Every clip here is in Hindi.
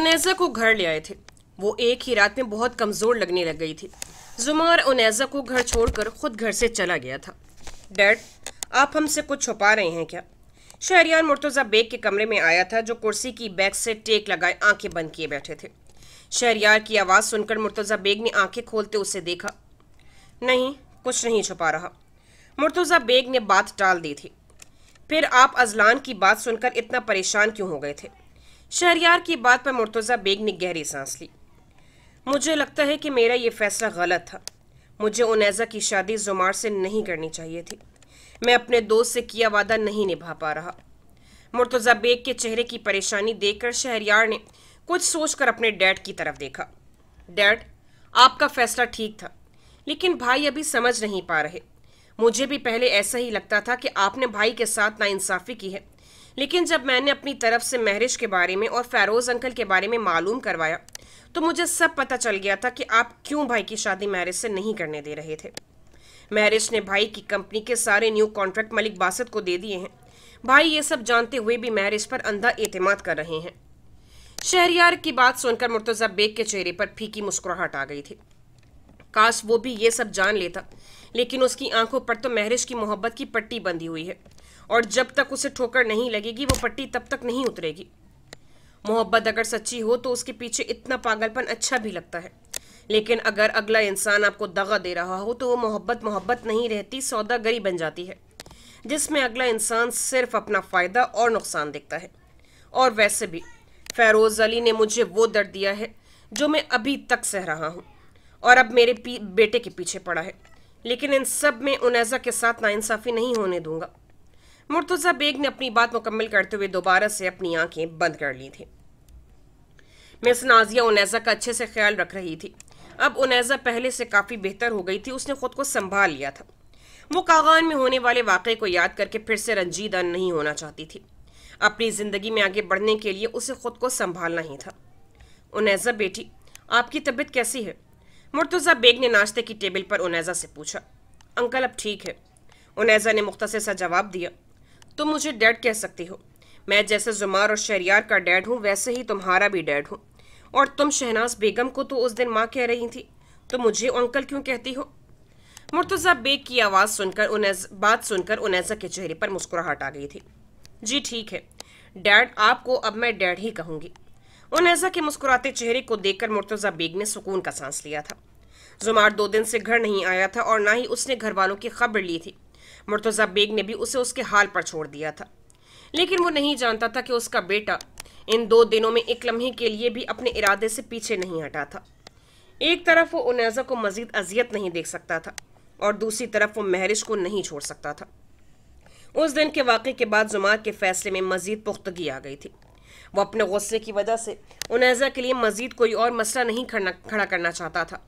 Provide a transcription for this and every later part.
उनेजा को घर ले आए थे वो एक ही रात में बहुत कमज़ोर लगने लग गई थी जुमार उनेजा को घर छोड़कर खुद घर से चला गया था डैड आप हमसे कुछ छुपा रहे हैं क्या शहरियान मुर्तज़ा बेग के कमरे में आया था जो कुर्सी की बैग से टेक लगाए आंखें बंद किए बैठे थे शहरियार की आवाज़ सुनकर मुर्तज़ा बेग ने आंखें खोलते उसे देखा नहीं कुछ नहीं छुपा रहा मुर्तज़ा बेग ने बात टाल दी थी फिर आप अजलान की बात सुनकर इतना परेशान क्यों हो गए थे शहरियार की बात पर मुर्तज़ा बेग ने गहरी सांस ली मुझे लगता है कि मेरा ये फैसला गलत था मुझे उनैजा की शादी जुमार से नहीं करनी चाहिए थी मैं अपने दोस्त से किया वादा नहीं निभा पा रहा मुर्तज़ा बेग के चेहरे की परेशानी देखकर शहरियार ने कुछ सोचकर अपने डैड की तरफ देखा डैड आपका फैसला ठीक था लेकिन भाई अभी समझ नहीं पा रहे मुझे भी पहले ऐसा ही लगता था कि आपने भाई के साथ नाइंसाफ़ी की है लेकिन जब मैंने अपनी तरफ से महरिश के बारे में और फैरोज़ अंकल के बारे में मालूम करवाया तो मुझे सब पता चल गया था कि आप क्यों भाई की शादी महरिश से नहीं करने दे रहे थे महरिश ने भाई की कंपनी के सारे न्यू कॉन्ट्रैक्ट मलिक बासत को दे दिए हैं भाई ये सब जानते हुए भी महरिश पर अंधा एतमाद कर रहे हैं शहरियार की बात सुनकर मुर्तज़ा बेग के चेहरे पर फीकी मुस्कुराहट आ गई थी काश वो भी ये सब जान लेता लेकिन उसकी आंखों पर तो महरिश की मोहब्बत की पट्टी बंधी हुई है और जब तक उसे ठोकर नहीं लगेगी वो पट्टी तब तक नहीं उतरेगी मोहब्बत अगर सच्ची हो तो उसके पीछे इतना पागलपन अच्छा भी लगता है लेकिन अगर अगला इंसान आपको दगा दे रहा हो तो वो मोहब्बत मोहब्बत नहीं रहती सौदागरी बन जाती है जिसमें अगला इंसान सिर्फ अपना फ़ायदा और नुकसान देखता है और वैसे भी फैरोज़ अली ने मुझे वो दर्द दिया है जो मैं अभी तक सह रहा हूँ और अब मेरे बेटे के पीछे पड़ा है लेकिन इन सब में उनजा के साथ नाइंसाफ़ी नहीं होने दूंगा मुर्तज़ा बेग ने अपनी बात मुकम्मल करते हुए दोबारा से अपनी आंखें बंद कर ली थी मिस नाजिया उनैजा का अच्छे से ख्याल रख रही थी अब उनैजा पहले से काफ़ी बेहतर हो गई थी उसने खुद को संभाल लिया था वो कागान में होने वाले वाक़े को याद करके फिर से रंजीदा नहीं होना चाहती थी अपनी ज़िंदगी में आगे बढ़ने के लिए उसे खुद को संभालना ही था उनैजा बेटी आपकी तबीयत कैसी है मुर्तज़ा बेग ने नाश्ते की टेबल पर उनैजा से पूछा अंकल अब ठीक है उनैजा ने मुख्तर सा जवाब दिया तुम मुझे डैड कह सकती हो मैं जैसे जुमार और शहरियार का डैड हूँ वैसे ही तुम्हारा भी डैड हूँ और तुम शहनाज बेगम को तो उस दिन माँ कह रही थी तो मुझे अंकल क्यों कहती हो मुर्तज़ा बेग की आवाज़ सुनकर उनैज बात सुनकर उनैजा के चेहरे पर मुस्कुराहट आ गई थी जी ठीक है डैड आपको अब मैं डैड ही कहूँगी उनैजा के मुस्कुराते चेहरे को देखकर मुर्तज़ा बेग ने सुकून का सांस लिया था जुमार दो दिन से घर नहीं आया था और ना ही उसने घर वालों की खबर ली थी मुर्तज़ा बेग ने भी उसे उसके हाल पर छोड़ दिया था लेकिन वो नहीं जानता था कि उसका बेटा इन दो दिनों में एक लम्हे के लिए भी अपने इरादे से पीछे नहीं हटा था एक तरफ वो उनैजा को मजीद अजियत नहीं देख सकता था और दूसरी तरफ वो महरिश को नहीं छोड़ सकता था उस दिन के वाक़े के बाद जुमा के फैसले में मजीद पुख्तगी आ गई थी वो अपने गुस्से की वजह से उनैजा के लिए मजीद कोई और मसला नहीं खड़ा करना चाहता था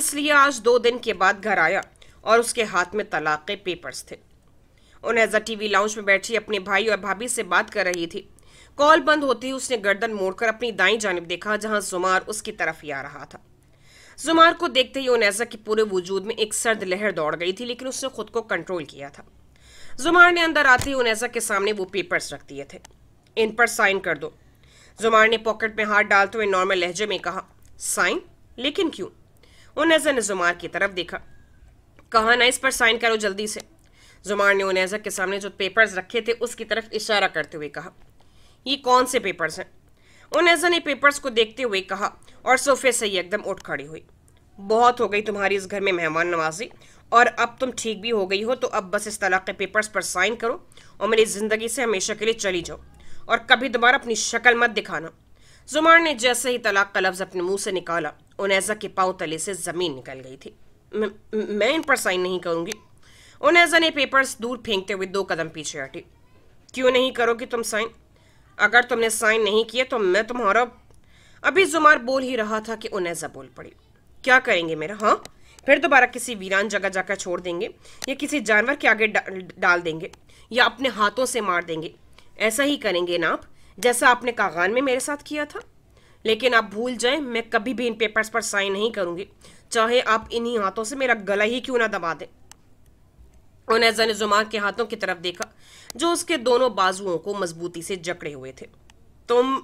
इसलिए आज दो दिन के बाद घर आया और उसके हाथ में तलाक के पेपर्स थे टी टीवी लाउंज में बैठी अपने भाई और भाभी से बात कर रही थी कॉल बंद होते ही उसने गर्दन मोड़कर अपनी दाई जानब देखा जहां जुमार उसकी तरफ ही आ रहा था जुमार को देखते ही उनजा के पूरे वजूद में एक सर्द लहर दौड़ गई थी लेकिन उसने खुद को कंट्रोल किया था जुमार ने अंदर आते ही उनजा के सामने वो पेपर्स रख दिए थे इन पर साइन कर दो जुमार ने पॉकेट में हाथ डालते हुए नॉर्मल लहजे में कहा साइन लेकिन क्यों उनजा ने जुमार की तरफ देखा कहा ना इस पर साइन करो जल्दी से ज़ुमार ने उन्हें के सामने जो पेपर्स रखे थे उसकी तरफ इशारा करते हुए कहा ये कौन से पेपर्स हैं उनेजा ने पेपर्स को देखते हुए कहा और सोफे से ही एकदम उठ खड़ी हुई बहुत हो गई तुम्हारी इस घर में मेहमान नवाजी और अब तुम ठीक भी हो गई हो तो अब बस इस तलाक के पेपर्स पर साइन करो और मेरी ज़िंदगी से हमेशा के लिए चली जाओ और कभी दोबारा अपनी शक्ल मत दिखाना जुमार ने जैसे ही तलाक का लफ्ज़ अपने मुंह से निकाला उनेजा के पाँव तले से ज़मीन निकल गई थी मैं इन पर साइन नहीं करूँगी ओनेजा ने पेपर्स दूर फेंकते हुए दो कदम पीछे हटी क्यों नहीं करोगी तुम साइन अगर तुमने साइन नहीं किया तो मैं तुम्हारा अभी जुमार बोल ही रहा था कि ओनेजा बोल पड़ी क्या करेंगे मेरा हाँ फिर दोबारा किसी वीरान जगह जाकर छोड़ देंगे या किसी जानवर के आगे डा, डाल देंगे या अपने हाथों से मार देंगे ऐसा ही करेंगे ना आप जैसा आपने कागान में मेरे साथ किया था लेकिन आप भूल जाएं मैं कभी भी इन पेपर्स पर साइन नहीं करूंगी चाहे आप इन्हीं हाथों से मेरा गला ही क्यों ना दबा दें उन्हें जुमा के हाथों की तरफ देखा जो उसके दोनों बाजुओं को मजबूती से जकड़े हुए थे तुम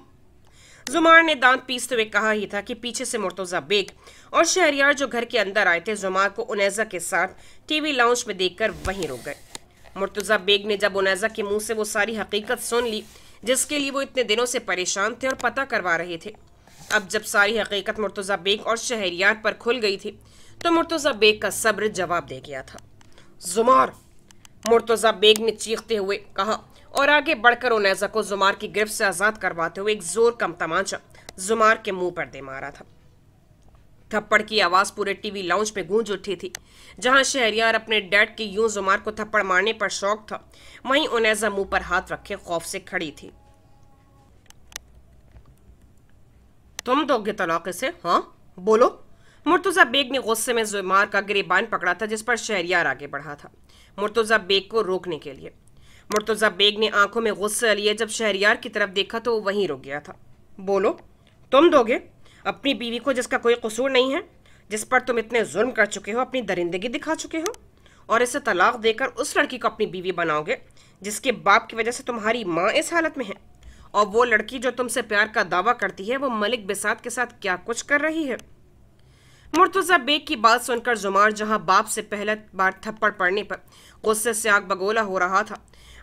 जुमार ने दांत पीसते हुए कहा ही था कि पीछे से मुर्तजा बेग और शहरियार जो घर के अंदर आए थे जुमार को उनेजा के साथ टीवी लाउंज में देखकर वहीं रुक गए मुर्तजा बेग ने जब उनेजा के मुंह से वो सारी हकीकत सुन ली जिसके लिए वो इतने दिनों से परेशान थे और पता करवा रहे थे अब जब सारी हकीकत मुर्तज़ा बेग और शहरियार पर खुल गई थी तो मुर्तज़ा बेग का सब्र जवाब दे गया था जुमार मुर्तज़ा बेग ने चीखते हुए कहा और आगे बढ़कर उनजा को जुमार की गिरफ्त से आज़ाद करवाते हुए एक जोर कम तमाचा जुमार के मुंह पर दे मारा था थप्पड़ की आवाज़ पूरे टीवी लाउंज में गूंज उठी थी जहां शहरियार अपने डैड की यूं जुमार को थप्पड़ मारने पर शौक था वहीं उनजा मुंह पर हाथ रखे खौफ से खड़ी थी तुम दोगे तलाक से हाँ बोलो मुर्तज़ा बेग ने गुस्से में जुमार का गिरेबान पकड़ा था जिस पर शहरियार आगे बढ़ा था मुर्तज़ा बेग को रोकने के लिए मुर्तज़ा बेग ने आंखों में गुस्से लिए जब शहरियार की तरफ देखा तो वो वहीं रुक गया था बोलो तुम दोगे अपनी बीवी को जिसका कोई कसूर नहीं है जिस पर तुम इतने जुल्म कर चुके हो अपनी दरिंदगी दिखा चुके हो और इसे तलाक देकर उस लड़की को अपनी बीवी बनाओगे जिसके बाप की वजह से तुम्हारी माँ इस हालत में है और वो लड़की जो तुमसे प्यार का दावा करती है वो मलिक बेसात के साथ क्या कुछ कर रही है मुर्तज़ा बेग की बात सुनकर जुमार जहां बाप से पहले बार थप्पड़ पड़ने पर गुस्से से आग बगोला हो रहा था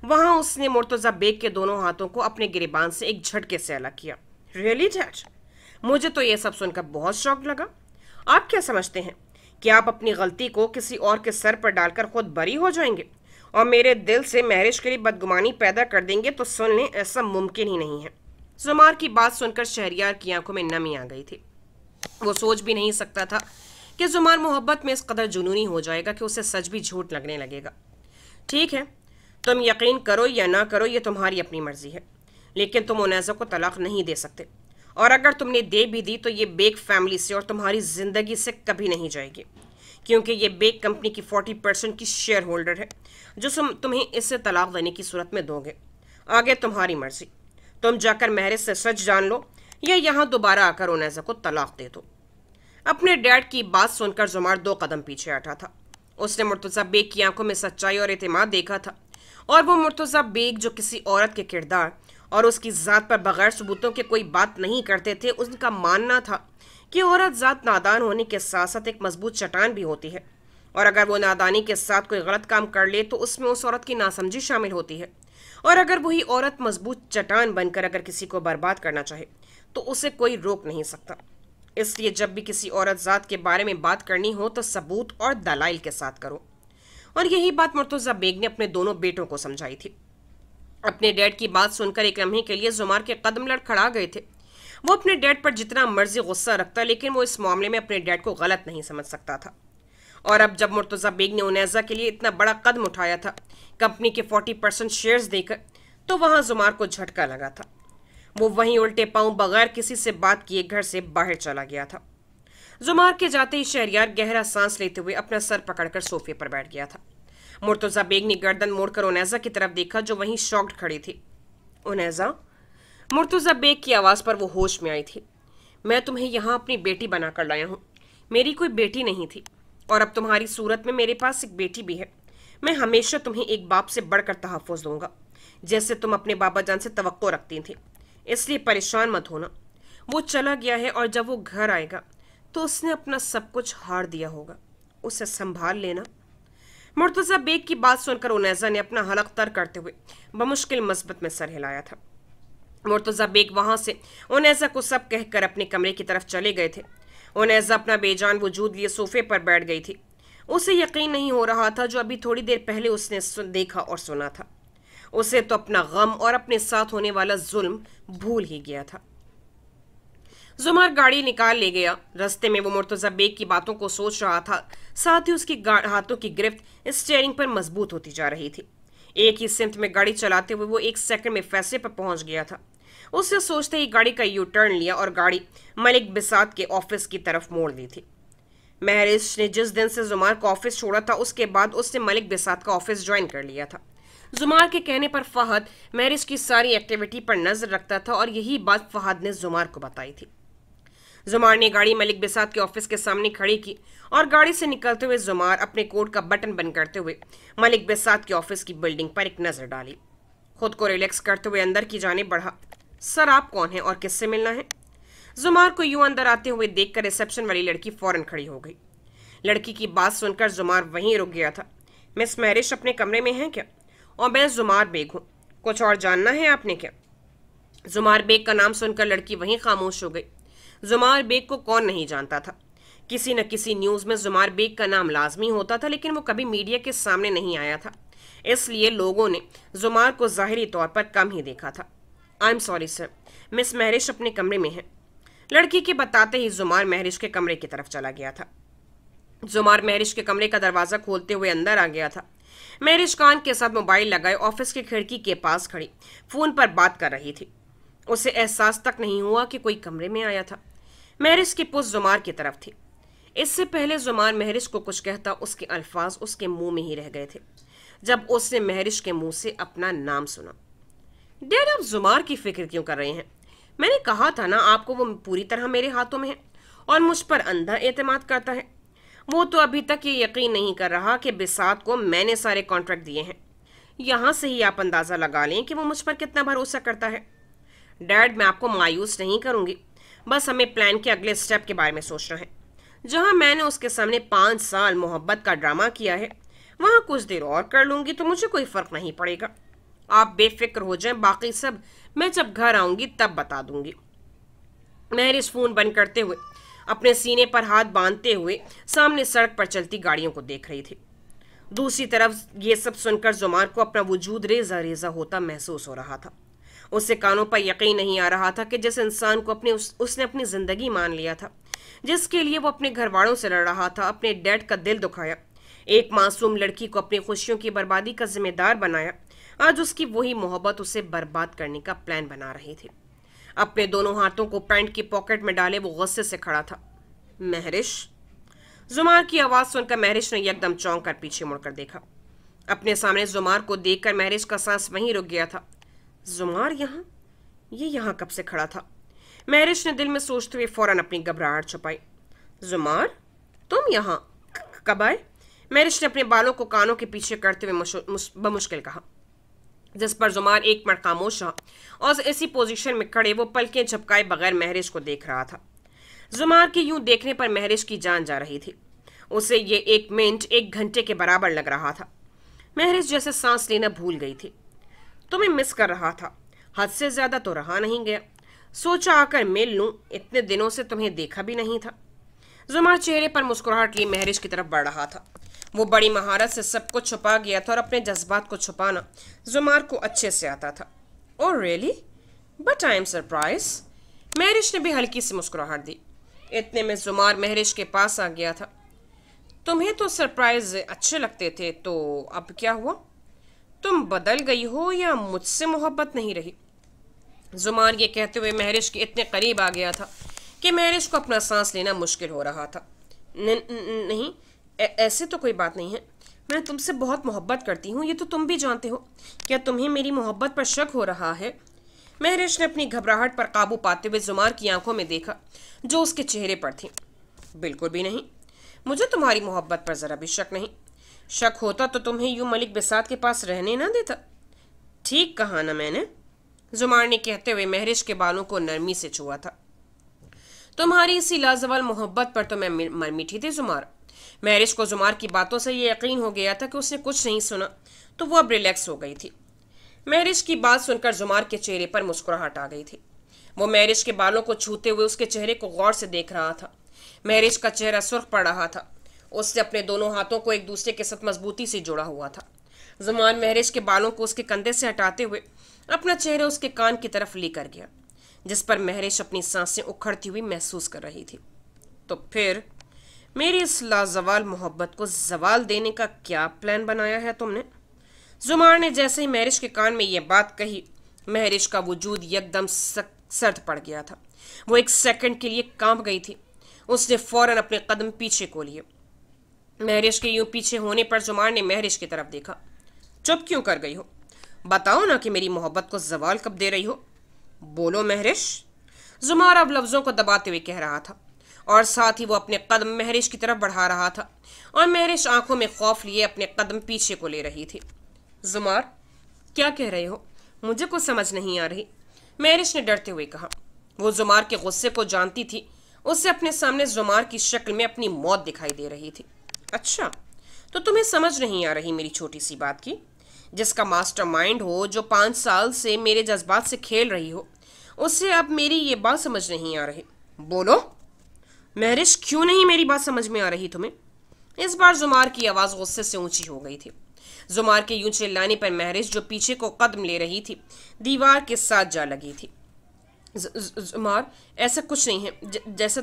वहां उसने मुर्तज़ा बेग के दोनों हाथों को अपने गिरिबान से एक झटके से अलग किया रियली डैड मुझे तो यह सब सुनकर बहुत शौक लगा आप क्या समझते हैं कि आप अपनी गलती को किसी और के सर पर डालकर खुद बरी हो जाएंगे और मेरे दिल से मैरिज के लिए बदगुमानी पैदा कर देंगे तो सुन लें ऐसा मुमकिन ही नहीं है जुमार की बात सुनकर शहरियार की आंखों में नमी आ गई थी वो सोच भी नहीं सकता था कि जुमार मोहब्बत में इस कदर जुनूनी हो जाएगा कि उसे सच भी झूठ लगने लगेगा ठीक है तुम यकीन करो या ना करो ये तुम्हारी अपनी मर्जी है लेकिन तुम मुनाजा को तलाक नहीं दे सकते और अगर तुमने दे भी दी तो ये बेग फैमिली से और तुम्हारी ज़िंदगी से कभी नहीं जाएगी क्योंकि ये बेग कंपनी की 40 परसेंट की शेयर होल्डर है जो तुम्हें इससे तलाक देने की सूरत में दोगे आगे तुम्हारी मर्जी तुम जाकर महरे से सच जान लो या यहाँ दोबारा आकर उनजा को तलाक दे दो अपने डैड की बात सुनकर जुमार दो कदम पीछे हटा था उसने मुर्तज़ा बेग की आंखों में सच्चाई और अहतम देखा था और वो मुर्तज़ा बेग जो किसी औरत के किरदार और उसकी ज़ात पर बगैर सबूतों के कोई बात नहीं करते थे उनका मानना था कि औरत ज़ात नादान होने के साथ साथ एक मजबूत चट्टान भी होती है और अगर वो नादानी के साथ कोई गलत काम कर ले तो उसमें उस औरत की नासमझी शामिल होती है और अगर वही औरत मजबूत चट्टान बनकर अगर किसी को बर्बाद करना चाहे तो उसे कोई रोक नहीं सकता इसलिए जब भी किसी औरत ज़ात के बारे में बात करनी हो तो सबूत और दलाइल के साथ करो और यही बात मुर्तज़ा बेग ने अपने दोनों बेटों को समझाई थी अपने डैड की बात सुनकर एक लम्हे के लिए जुमार के कदम लड़खड़ा गए थे वो अपने डैड पर जितना मर्जी गुस्सा रखता लेकिन वो इस मामले में अपने डैड को गलत नहीं समझ सकता था और अब जब मुर्तज़ा बेग ने उनैजा के लिए इतना बड़ा कदम उठाया था कंपनी के फोर्टी परसेंट शेयर्स देकर तो वहाँ जुमार को झटका लगा था वो वहीं उल्टे पाँव बगैर किसी से बात किए घर से बाहर चला गया था जुमार के जाते ही शहरियार गहरा सांस लेते हुए अपना सर पकड़कर सोफे पर बैठ गया था मुर्तज़ा बेग ने गर्दन मोड़कर उनैजा की तरफ देखा जो वहीं शॉक्ड खड़ी थी उनैजा मुर्तज़ा बेग की आवाज़ पर वो होश में आई थी मैं तुम्हें यहाँ अपनी बेटी बनाकर लाया हूँ मेरी कोई बेटी नहीं थी और अब तुम्हारी सूरत में मेरे पास एक बेटी भी है मैं हमेशा तुम्हें एक बाप से बढ़कर तहफ़ दूंगा जैसे तुम अपने बाबा जान से तो रखती थी इसलिए परेशान मत होना वो चला गया है और जब वो घर आएगा तो उसने अपना सब कुछ हार दिया होगा उसे संभाल लेना मुर्तज़ा बेग की बात सुनकर उनैजा ने अपना हलक तर करते हुए बमुश्किल मस्बत में सर हिलाया था मुर्तज़ा बेग वहां से ओनैजा को सब कहकर अपने कमरे की तरफ चले गए थे ओनैजा अपना बेजान वजूद लिए सोफे पर बैठ गई थी उसे यकीन नहीं हो रहा था जो अभी थोड़ी देर पहले उसने देखा और सुना था उसे तो अपना गम और अपने साथ होने वाला जुल्म भूल ही गया था जुमार गाड़ी निकाल ले गया रस्ते में वो मुर्तज़ा बेग की बातों को सोच रहा था साथ ही उसकी हाथों की गिरफ्त स्टेयरिंग पर मजबूत होती जा रही थी एक ही सिमत में गाड़ी चलाते हुए वो एक सेकंड में फैसले पर पहुंच गया था उसने सोचते ही गाड़ी का यू टर्न लिया और गाड़ी मलिक बिसात के ऑफिस की तरफ मोड़ दी थी महरिश ने जिस दिन से जुमार का ऑफिस छोड़ा था उसके बाद उसने मलिक बिसात का ऑफिस ज्वाइन कर लिया था जुमार के कहने पर फहद महरिश की सारी एक्टिविटी पर नजर रखता था और यही बात फहद ने जुमार को बताई थी जुमार ने गाड़ी मलिक बिसात के ऑफिस के सामने खड़ी की और गाड़ी से निकलते हुए जुमार अपने कोट का बटन बंद करते हुए मलिक बिसात के ऑफिस की बिल्डिंग पर एक नज़र डाली खुद को रिलैक्स करते हुए अंदर की जाने बढ़ा सर आप कौन है और किससे मिलना है जुमार को यूं अंदर आते हुए देखकर रिसेप्शन वाली लड़की फौरन खड़ी हो गई लड़की की बात सुनकर जुमार वहीं रुक गया था मिस मैरिश अपने कमरे में हैं क्या और मैं जुमार बेग हूँ कुछ और जानना है आपने क्या जुमार बेग का नाम सुनकर लड़की वहीं खामोश हो गई जुमार बेग को कौन नहीं जानता था किसी न किसी न्यूज़ में जुमार बेग का नाम लाजमी होता था लेकिन वो कभी मीडिया के सामने नहीं आया था इसलिए लोगों ने जुमार को ज़ाहरी तौर पर कम ही देखा था I am sorry sir Miss Mahrish अपने कमरे में है लड़की के बताते ही जुमार महरिश के कमरे की तरफ चला गया था जुमार महरिश के कमरे का दरवाज़ा खोलते हुए अंदर आ गया था महरिश कान के साथ मोबाइल लगाए ऑफिस की खिड़की के पास खड़ी फ़ोन पर बात कर रही थी उसे एहसास तक नहीं हुआ कि कोई कमरे में आया था महरिस की पुश जुमार की तरफ थी इससे पहले जुमार महरिस को कुछ कहता उसके अल्फाज उसके मुंह में ही रह गए थे जब उसने महरिश के मुंह से अपना नाम सुना डैड आप जुमार की फिक्र क्यों कर रहे हैं मैंने कहा था ना आपको वो पूरी तरह मेरे हाथों में है और मुझ पर अंधा एतमाद करता है वो तो अभी तक ये यकीन नहीं कर रहा कि बिसात को मैंने सारे कॉन्ट्रैक्ट दिए हैं यहाँ से ही आप अंदाज़ा लगा लें कि वो मुझ पर कितना भरोसा करता है डैड मैं आपको मायूस नहीं करूँगी बस हमें प्लान के अगले स्टेप के बारे में सोचना है जहाँ मैंने उसके सामने पाँच साल मोहब्बत का ड्रामा किया है वहाँ कुछ देर और कर लूँगी तो मुझे कोई फ़र्क नहीं पड़ेगा आप बेफिक्र हो जाएं बाकी सब मैं जब घर आऊंगी तब बता दूंगी महरिस फ़ोन बंद करते हुए अपने सीने पर हाथ बांधते हुए सामने सड़क पर चलती गाड़ियों को देख रही थी दूसरी तरफ ये सब सुनकर जुमार को अपना वजूद रेजा रेजा होता महसूस हो रहा था उससे कानों पर यकीन नहीं आ रहा था कि जिस इंसान को अपने उस, उसने अपनी ज़िंदगी मान लिया था जिसके लिए वो अपने घर वालों से लड़ रहा था अपने डैड का दिल दुखाया एक मासूम लड़की को अपनी खुशियों की बर्बादी का जिम्मेदार बनाया आज उसकी वही मोहब्बत उसे बर्बाद करने का प्लान बना रही थी अपने दोनों हाथों को पैंट की पॉकेट में डाले वो गुस्से से खड़ा था महरिश जुमार की आवाज़ सुनकर महरिश ने एकदम चौंक कर पीछे मुड़कर देखा अपने सामने जुमार को देखकर महरिश का सांस वहीं रुक गया था जुमार यहां ये यह यहाँ कब से खड़ा था महरिश ने दिल में सोचते हुए फौरन अपनी घबराहट छुपाई जुमार तुम यहां कब आए महरिश ने अपने बालों को कानों के पीछे करते हुए बमुश्किल कहा जिस पर जुमार एक मिनट खामोश रहा और ऐसी पोजीशन में खड़े वो पलकें झपकाए बगैर महरिश को देख रहा था जुमार के यूं देखने पर महरिश की जान जा रही थी उसे ये एक मिनट एक घंटे के बराबर लग रहा था महरिश जैसे सांस लेना भूल गई थी तुम्हें मिस कर रहा था हद से ज़्यादा तो रहा नहीं गया सोचा आकर मिल लू इतने दिनों से तुम्हें देखा भी नहीं था जुमा चेहरे पर मुस्कुराहट लिए महरिश की तरफ बढ़ रहा था वो बड़ी महारत से सब कुछ छुपा गया था और अपने जज्बात को छुपाना जुमार को अच्छे से आता था और really but I am surprise Mahrish ने भी हल्की सी मुस्कुराहट दी इतने में जुमार महरिश के पास आ गया था तुम्हें तो सरप्राइज अच्छे लगते थे तो अब क्या हुआ तुम बदल गई हो या मुझसे मोहब्बत नहीं रही जुमान ये कहते हुए महरिश के इतने करीब आ गया था कि महरिश को अपना सांस लेना मुश्किल हो रहा था न, न, नहीं ऐसे तो कोई बात नहीं है मैं तुमसे बहुत मोहब्बत करती हूँ ये तो तुम भी जानते हो क्या तुम्हें मेरी मोहब्बत पर शक हो रहा है महरिश ने अपनी घबराहट पर काबू पाते हुए जुमार की आंखों में देखा जो उसके चेहरे पर थी बिल्कुल भी नहीं मुझे तुम्हारी मोहब्बत पर ज़रा भी शक नहीं शक होता तो तुम्हें यूं मलिक बिसात के पास रहने ना देता ठीक कहा ना मैंने जुमार ने कहते हुए महरिश के बालों को नरमी से छुआ था तुम्हारी इसी लाजवाल मोहब्बत पर तो मैं मर मीठी थी जुमार महरिश को जुमार की बातों से ये यकीन हो गया था कि उसने कुछ नहीं सुना तो वो अब रिलैक्स हो गई थी महरिश की बात सुनकर जुमार के चेहरे पर मुस्कुराहट आ गई थी वो महरिश के बालों को छूते हुए उसके चेहरे को गौर से देख रहा था महरिश का चेहरा सुर्ख पड़ रहा था उससे अपने दोनों हाथों को एक दूसरे के साथ मजबूती से जोड़ा हुआ था जमान महरिश के बालों को उसके कंधे से हटाते हुए अपना चेहरा उसके कान की तरफ लेकर गया जिस पर महरिश अपनी सांसें उखड़ती हुई महसूस कर रही थी तो फिर मेरी इस लाजवाल मोहब्बत को जवाल देने का क्या प्लान बनाया है तुमने जुमार ने जैसे ही महरिश के कान में यह बात कही महरिश का वजूद एकदम सर्द पड़ गया था वो एक सेकंड के लिए कांप गई थी उसने फौरन अपने कदम पीछे को लिए महरिश के यूं पीछे होने पर जुमान ने महरिश की तरफ देखा चुप क्यों कर गई हो बताओ ना कि मेरी मोहब्बत को जवाल कब दे रही हो बोलो महरिश जुमार अब लफ्ज़ों को दबाते हुए कह रहा था और साथ ही वो अपने कदम महरिश की तरफ बढ़ा रहा था और महरिश आंखों में खौफ लिए अपने कदम पीछे को ले रही थी जुमार क्या कह रहे हो मुझे कुछ समझ नहीं आ रही महरिश ने डरते हुए कहा वो जुमार के गुस्से को जानती थी उससे अपने सामने जुमार की शक्ल में अपनी मौत दिखाई दे रही थी अच्छा तो तुम्हें समझ नहीं आ रही मेरी छोटी सी बात की जिसका मास्टरमाइंड हो जो पाँच साल से मेरे जज्बात से खेल रही हो उससे अब मेरी ये बात समझ नहीं आ रही बोलो महरिश क्यों नहीं मेरी बात समझ में आ रही तुम्हें इस बार जुमार की आवाज़ गुस्से से ऊंची हो गई थी जुमार के यूं चिल्लाने पर महरिश जो पीछे को कदम ले रही थी दीवार के साथ जा लगी थी जुमार ऐसा कुछ नहीं है जैसा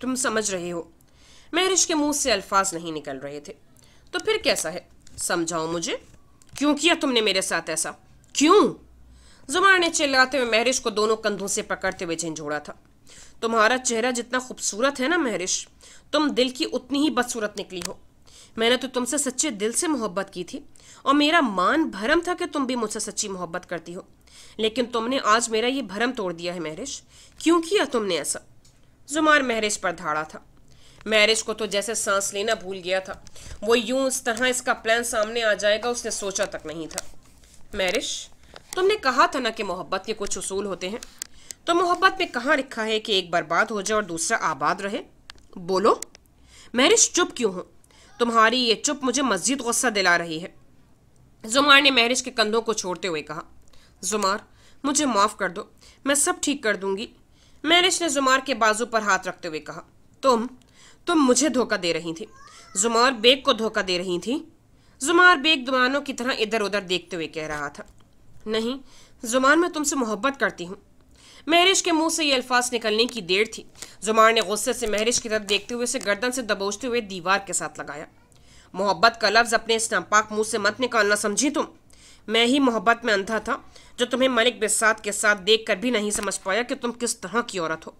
तुम समझ रहे हो महरिश के मुंह से अल्फाज नहीं निकल रहे थे तो फिर कैसा है समझाओ मुझे क्यों किया तुमने मेरे साथ ऐसा क्यों जुमार ने चिल्लाते हुए महरिश को दोनों कंधों से पकड़ते हुए झिझोड़ा था तुम्हारा चेहरा जितना खूबसूरत है ना महरिश तुम दिल की उतनी ही बदसूरत निकली हो मैंने तो तुमसे सच्चे दिल से मोहब्बत की थी और मेरा मान भरम था कि तुम भी मुझसे सच्ची मोहब्बत करती हो लेकिन तुमने आज मेरा ये भरम तोड़ दिया है महरिश क्यों किया तुमने ऐसा जुमार महरिश पर धाड़ा था मैरिज को तो जैसे सांस लेना भूल गया था वो यूं इस तरह इसका प्लान सामने आ जाएगा उसने सोचा तक नहीं था मैरिज तुमने कहा था ना कि मोहब्बत के कुछ उसूल होते हैं तो मोहब्बत में कहाँ लिखा है कि एक बर्बाद हो जाए और दूसरा आबाद रहे बोलो मैरिज चुप क्यों हो तुम्हारी ये चुप मुझे मस्जिद गुस्सा दिला रही है जुमार ने मैरिज के कंधों को छोड़ते हुए कहा जुमार मुझे माफ़ कर दो मैं सब ठीक कर दूंगी मैरिज ने जुमार के बाजू पर हाथ रखते हुए कहा तुम तुम तो मुझे धोखा दे रही थी जुमार बेग को धोखा दे रही थी जुमार बेग दुमानों की तरह इधर उधर देखते हुए कह रहा था नहीं जुमान मैं तुमसे मोहब्बत करती हूँ महरिश के मुंह से ये अल्फाज निकलने की देर थी जुमार ने गुस्से से महरिश की तरफ देखते हुए उसे गर्दन से दबोचते हुए दीवार के साथ लगाया मोहब्बत का लफ्ज़ अपने इस नापाक मुंह से मत निकालना समझी तुम मैं ही मोहब्बत में अंधा था जो तुम्हें मलिक बेसात के साथ देख कर भी नहीं समझ पाया कि तुम किस तरह की औरत हो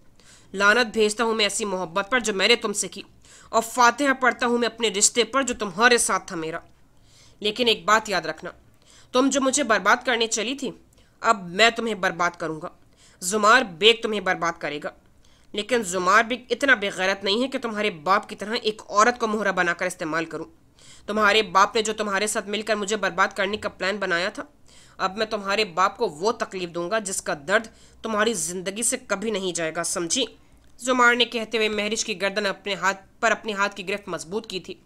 लानत भेजता हूँ मैं ऐसी मोहब्बत पर जो मैंने तुमसे की और फातह पढ़ता हूँ मैं अपने रिश्ते पर जो तुम्हारे साथ था मेरा लेकिन एक बात याद रखना तुम जो मुझे बर्बाद करने चली थी अब मैं तुम्हें बर्बाद करूँगा जुमार बेग तुम्हें बर्बाद करेगा लेकिन जुमार बेग इतना बेगैरत नहीं है कि तुम्हारे बाप की तरह एक औरत को मोहरा बनाकर इस्तेमाल करूँ तुम्हारे बाप ने जो तुम्हारे साथ मिलकर मुझे बर्बाद करने का प्लान बनाया था अब मैं तुम्हारे बाप को वो तकलीफ दूंगा जिसका दर्द तुम्हारी ज़िंदगी से कभी नहीं जाएगा समझी जुमार ने कहते हुए महरिश की गर्दन अपने हाथ पर अपने हाथ की गिरफ्त मजबूत की थी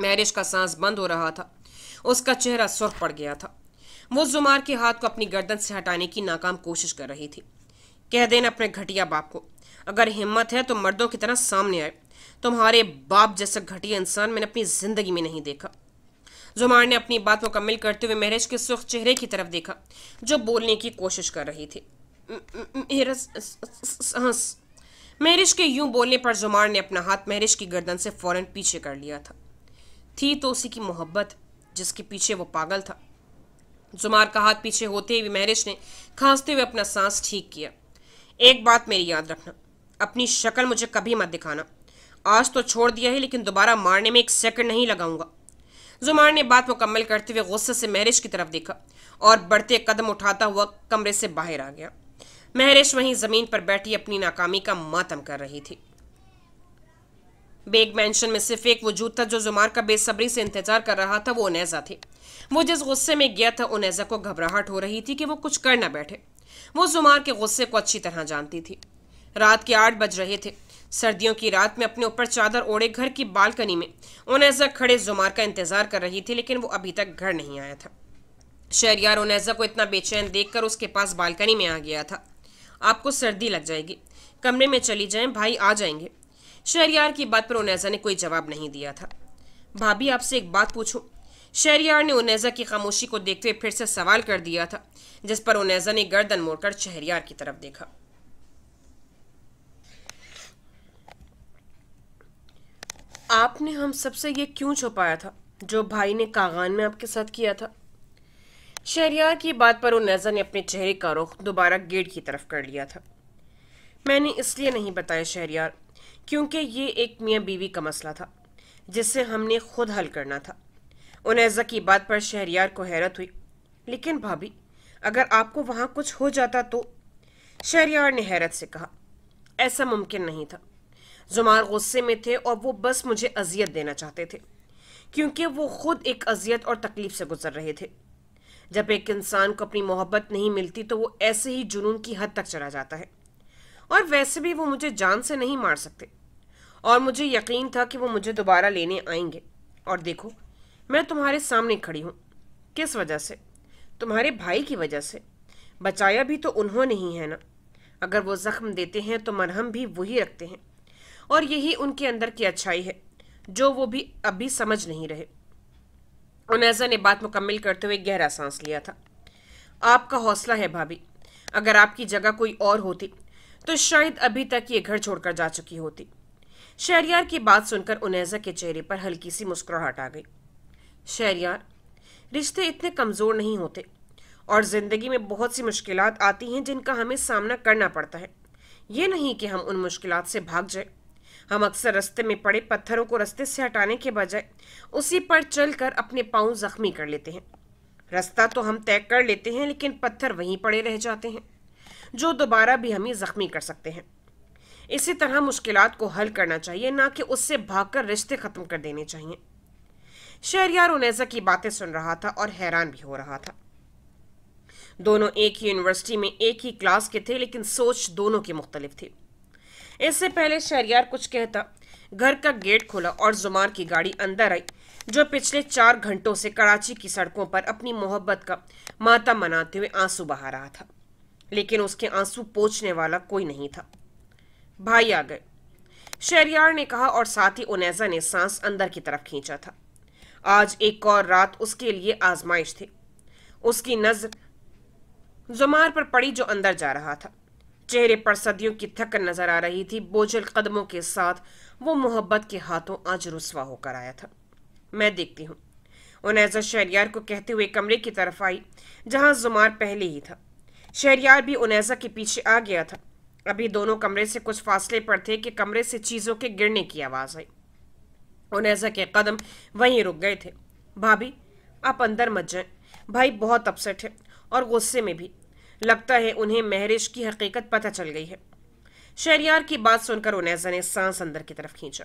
महरिश का सांस बंद हो रहा था उसका चेहरा सुर्ख पड़ गया था वो जुमार के हाथ को अपनी गर्दन से हटाने की नाकाम कोशिश कर रही थी कह देना अपने घटिया बाप को अगर हिम्मत है तो मर्दों की तरह सामने आए तुम्हारे बाप जैसा घटिया इंसान मैंने अपनी जिंदगी में नहीं देखा जुमार ने अपनी बात मुकम्मिल करते हुए महरिश के सुर्ख चेहरे की तरफ देखा जो बोलने की कोशिश कर रही थी मेरा सांस महरिश के यूं बोलने पर जुमार ने अपना हाथ महरिश की गर्दन से फौरन पीछे कर लिया था थी तो उसी की मोहब्बत जिसके पीछे वो पागल था जुमार का हाथ पीछे होते हुए महरिश ने खांसते हुए अपना सांस ठीक किया एक बात मेरी याद रखना अपनी शक्ल मुझे कभी मत दिखाना आज तो छोड़ दिया है लेकिन दोबारा मारने में एक सेकंड नहीं लगाऊंगा जुमार ने बात मुकम्मल करते हुए गुस्से से महरिश की तरफ देखा और बढ़ते कदम उठाता हुआ कमरे से बाहर आ गया महरिश वहीं जमीन पर बैठी अपनी नाकामी का मातम कर रही थी बेग मैंशन में सिर्फ एक वजूद था जो जुमार का बेसब्री से इंतजार कर रहा था वो उनैजा थे वो जिस गुस्से में गया था उनैजा को घबराहट हो रही थी कि वो कुछ कर ना बैठे वो जुमार के गुस्से को अच्छी तरह जानती थी रात के आठ बज रहे थे सर्दियों की रात में अपने ऊपर चादर ओढ़े घर की बालकनी में ओनैजा खड़े जुमार का इंतजार कर रही थी लेकिन वो अभी तक घर नहीं आया था शहरियार ओनैजा को इतना बेचैन देखकर उसके पास बालकनी में आ गया था आपको सर्दी लग जाएगी कमरे में चली जाएं भाई आ जाएंगे शहरियार की बात पर उनैजा ने कोई जवाब नहीं दिया था भाभी आपसे एक बात पूछूं शहरियार ने उनैजा की खामोशी को देखते हुए फिर से सवाल कर दिया था जिस पर उनैजा ने गर्दन मोड़कर शहरियार की तरफ देखा आपने हम सबसे ये क्यों छुपाया था जो भाई ने कागान में आपके साथ किया था शहरियार की बात पर उन नज़र ने अपने चेहरे का रुख दोबारा गेट की तरफ कर लिया था मैंने इसलिए नहीं बताया शहरियार क्योंकि ये एक मियाँ बीवी का मसला था जिसे हमने खुद हल करना था उनैजा की बात पर शहरियार को हैरत हुई लेकिन भाभी अगर आपको वहाँ कुछ हो जाता तो शहरियार ने हैरत से कहा ऐसा मुमकिन नहीं था जुमार गुस्से में थे और वो बस मुझे अजियत देना चाहते थे क्योंकि वो खुद एक अजियत और तकलीफ से गुजर रहे थे जब एक इंसान को अपनी मोहब्बत नहीं मिलती तो वो ऐसे ही जुनून की हद तक चला जाता है और वैसे भी वो मुझे जान से नहीं मार सकते और मुझे यकीन था कि वो मुझे दोबारा लेने आएंगे और देखो मैं तुम्हारे सामने खड़ी हूँ किस वजह से तुम्हारे भाई की वजह से बचाया भी तो उन्होंने ही है ना अगर वो ज़ख्म देते हैं तो मरहम भी वही रखते हैं और यही उनके अंदर की अच्छाई है जो वो भी अभी समझ नहीं रहे उनैजा ने बात मुकम्मल करते हुए गहरा सांस लिया था आपका हौसला है भाभी अगर आपकी जगह कोई और होती तो शायद अभी तक ये घर छोड़कर जा चुकी होती शहरियार की बात सुनकर उनैजा के चेहरे पर हल्की सी मुस्कुराहट आ गई शहरियार रिश्ते इतने कमज़ोर नहीं होते और ज़िंदगी में बहुत सी मुश्किल आती हैं जिनका हमें सामना करना पड़ता है ये नहीं कि हम उन मुश्किल से भाग जाए हम अक्सर रास्ते में पड़े पत्थरों को रास्ते से हटाने के बजाय उसी पर चलकर अपने पाँव जख्मी कर लेते हैं रास्ता तो हम तय कर लेते हैं लेकिन पत्थर वहीं पड़े रह जाते हैं जो दोबारा भी हमें जख्मी कर सकते हैं इसी तरह मुश्किल को हल करना चाहिए ना कि उससे भागकर रिश्ते ख़त्म कर देने चाहिए शहरियार उनैजा की बातें सुन रहा था और हैरान भी हो रहा था दोनों एक ही यूनिवर्सिटी में एक ही क्लास के थे लेकिन सोच दोनों की मुख्तलिफ थी इससे पहले शहरियार कुछ कहता घर का गेट खोला और जुमार की गाड़ी अंदर आई जो पिछले चार घंटों से कराची की सड़कों पर अपनी मोहब्बत का माता मनाते हुए आंसू बहा रहा था लेकिन उसके आंसू पोचने वाला कोई नहीं था भाई आ गए शहरियार ने कहा और साथ ही ओनेजा ने सांस अंदर की तरफ खींचा था आज एक और रात उसके लिए आजमाइश थी उसकी नजर जुमार पर पड़ी जो अंदर जा रहा था चेहरे पर सदियों की थकन नजर आ रही थी बोझल कदमों के साथ वो मोहब्बत के हाथों आज रुसवा होकर आया था मैं देखती हूँ उनैजा शहरियार को कहते हुए कमरे की तरफ आई जहाँ जुमार पहले ही था शहरियार भी उनैजा के पीछे आ गया था अभी दोनों कमरे से कुछ फासले पर थे कि कमरे से चीज़ों के गिरने की आवाज़ आई उनैजा के कदम वहीं रुक गए थे भाभी आप अंदर मत जाएं भाई बहुत अपसेट है और गुस्से में भी लगता है उन्हें महरिश की हकीकत पता चल गई है शहरियार की बात सुनकर उनैजा ने सांस अंदर की तरफ खींचा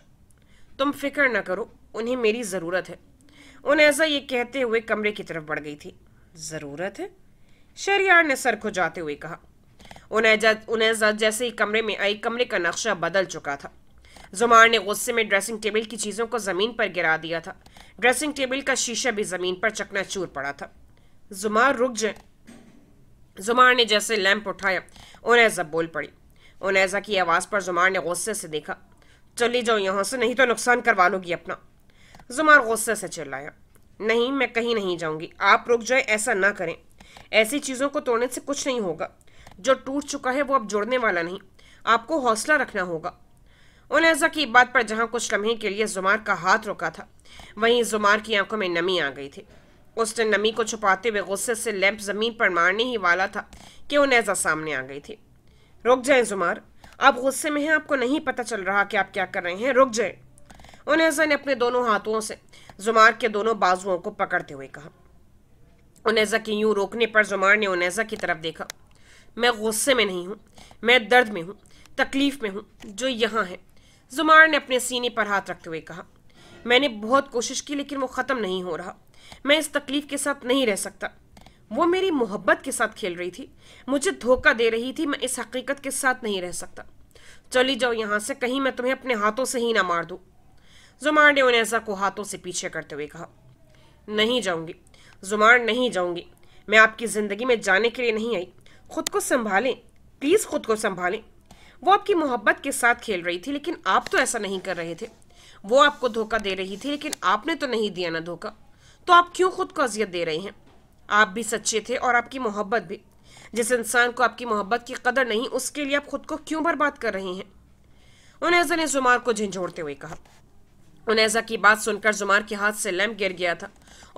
तुम फिक्र न करो उन्हें मेरी ज़रूरत है उनैजा ये कहते हुए कमरे की तरफ बढ़ गई थी ज़रूरत है शहरियार ने सर खुजाते हुए कहा उनैजा उनैजा जैसे ही कमरे में आई कमरे का नक्शा बदल चुका था जुमार ने गुस्से में ड्रेसिंग टेबल की चीज़ों को ज़मीन पर गिरा दिया था ड्रेसिंग टेबल का शीशा भी ज़मीन पर चकनाचूर पड़ा था जुमार रुक जाए जुमार ने जैसे लैंप उठाया ओनैजा बोल पड़ी ओनैजा की आवाज़ पर जुमार ने गुस्से से देखा चली जाओ यहाँ से नहीं तो नुकसान करवा लोगी अपना जुमार गुस्से से चिल्लाया नहीं मैं कहीं नहीं जाऊँगी आप रुक जाए ऐसा ना करें ऐसी चीज़ों को तोड़ने से कुछ नहीं होगा जो टूट चुका है वो अब जुड़ने वाला नहीं आपको हौसला रखना होगा ओनैजा की बात पर जहाँ कुछ लम्हे के लिए जुमार का हाथ रुका था वहीं जुमार की आंखों में नमी आ गई थी उसने नमी को छुपाते हुए गुस्से से लैंप ज़मीन पर मारने ही वाला था कि वो नैज़ा सामने आ गई थी रुक जाए जुमार आप गुस्से में हैं आपको नहीं पता चल रहा कि आप क्या कर रहे हैं रुक जाए उनेजा ने अपने दोनों हाथों से जुमार के दोनों बाजुओं को पकड़ते हुए कहा उनेजा के यूं रोकने पर जुमार ने उनेजा की तरफ देखा मैं गुस्से में नहीं हूं मैं दर्द में हूं तकलीफ में हूं जो यहां है जुमार ने अपने सीने पर हाथ रखते हुए कहा मैंने बहुत कोशिश की लेकिन वो ख़त्म नहीं हो रहा मैं इस तकलीफ के साथ नहीं रह सकता वो मेरी मोहब्बत के साथ खेल रही थी मुझे धोखा दे रही थी मैं इस हकीकत के साथ नहीं रह सकता चली जाओ यहाँ से कहीं मैं तुम्हें अपने हाथों से ही ना मार दूँ जुमार ने ऐसा को हाथों से पीछे करते हुए कहा नहीं जाऊँगी जुमार नहीं जाऊँगी मैं आपकी ज़िंदगी में जाने के लिए नहीं आई खुद को संभालें प्लीज़ खुद को संभालें वो आपकी मोहब्बत के साथ खेल रही थी लेकिन आप तो ऐसा नहीं कर रहे थे वो आपको धोखा दे रही थी लेकिन आपने तो नहीं दिया ना धोखा तो आप क्यों खुद को अजियत दे रहे हैं आप भी सच्चे थे और आपकी मोहब्बत भी जिस इंसान को आपकी मोहब्बत की कदर नहीं उसके लिए आप खुद को क्यों बर्बाद कर रहे हैं उनेजा ने जुमार को झंझोड़ते हुए कहा उनेजा की बात सुनकर जुमार के हाथ से लैम्प गिर गया था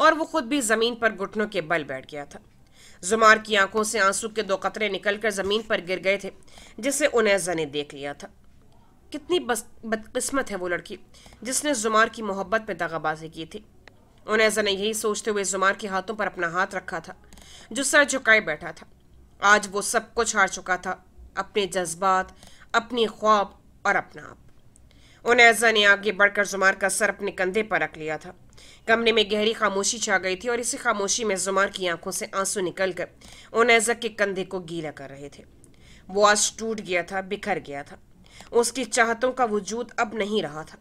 और वो खुद भी जमीन पर घुटनों के बल बैठ गया था जुमार की आंखों से आंसू के दो कतरे निकलकर जमीन पर गिर गए थे जिसे उनेजा ने देख लिया था कितनी बदकिस्मत है वो लड़की जिसने जुमार की मोहब्बत पर दगाबाजी की थी उन्हें ने यही सोचते हुए जुमार के हाथों पर अपना हाथ रखा था जो सर झुकाए बैठा था आज वो सब कुछ हार चुका था अपने जज्बात अपने ख्वाब और अपना आप उनैजा ने आगे बढ़कर जुमार का सर अपने कंधे पर रख लिया था कमरे में गहरी खामोशी छा गई थी और इसी खामोशी में जुमार की आंखों से आंसू निकल कर उनैजा के कंधे को गीला कर रहे थे वो आज टूट गया था बिखर गया था उसकी चाहतों का वजूद अब नहीं रहा था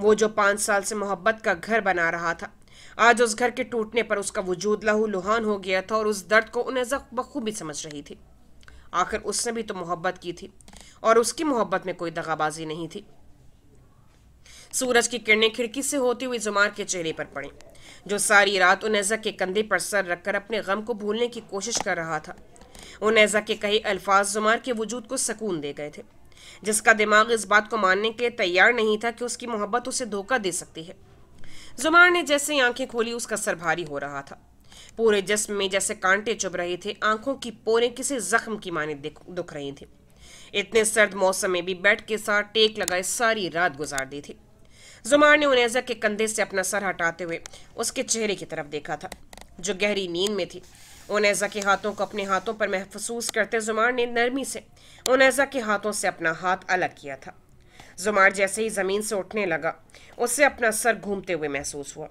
वो जो पाँच साल से मोहब्बत का घर बना रहा था आज उस घर के टूटने पर उसका वजूद लहू लुहान हो गया था और उस दर्द को उन्हें बखूबी समझ रही थी आखिर उसने भी तो मोहब्बत की थी और उसकी मोहब्बत में कोई दगाबाजी नहीं थी सूरज की किरणें खिड़की से होती हुई जुमार के चेहरे पर पड़ी जो सारी रात उनैजा के कंधे पर सर रखकर अपने गम को भूलने की कोशिश कर रहा था उनजा के कई अल्फाज जुमार के वजूद को सकून दे गए थे जिसका दिमाग इस बात को मानने के लिए तैयार नहीं था कि उसकी मोहब्बत उसे धोखा दे सकती है जुमार ने जैसे आंखें खोली उसका सर भारी हो रहा था पूरे जस्म में जैसे कांटे चुभ रहे थे आंखों की पोरें किसी जख्म की माने दुख रही थी इतने सर्द मौसम में भी बेड के साथ टेक लगाए सारी रात गुजार दी थी जुमार ने उनेजा के कंधे से अपना सर हटाते हुए उसके चेहरे की तरफ देखा था जो गहरी नींद में थी उनेजा के हाथों को अपने हाथों पर महफूस करते जुमार ने नरमी से उनेजा के हाथों से अपना हाथ अलग किया था जुमार जैसे ही ज़मीन से उठने लगा उससे अपना सर घूमते हुए महसूस हुआ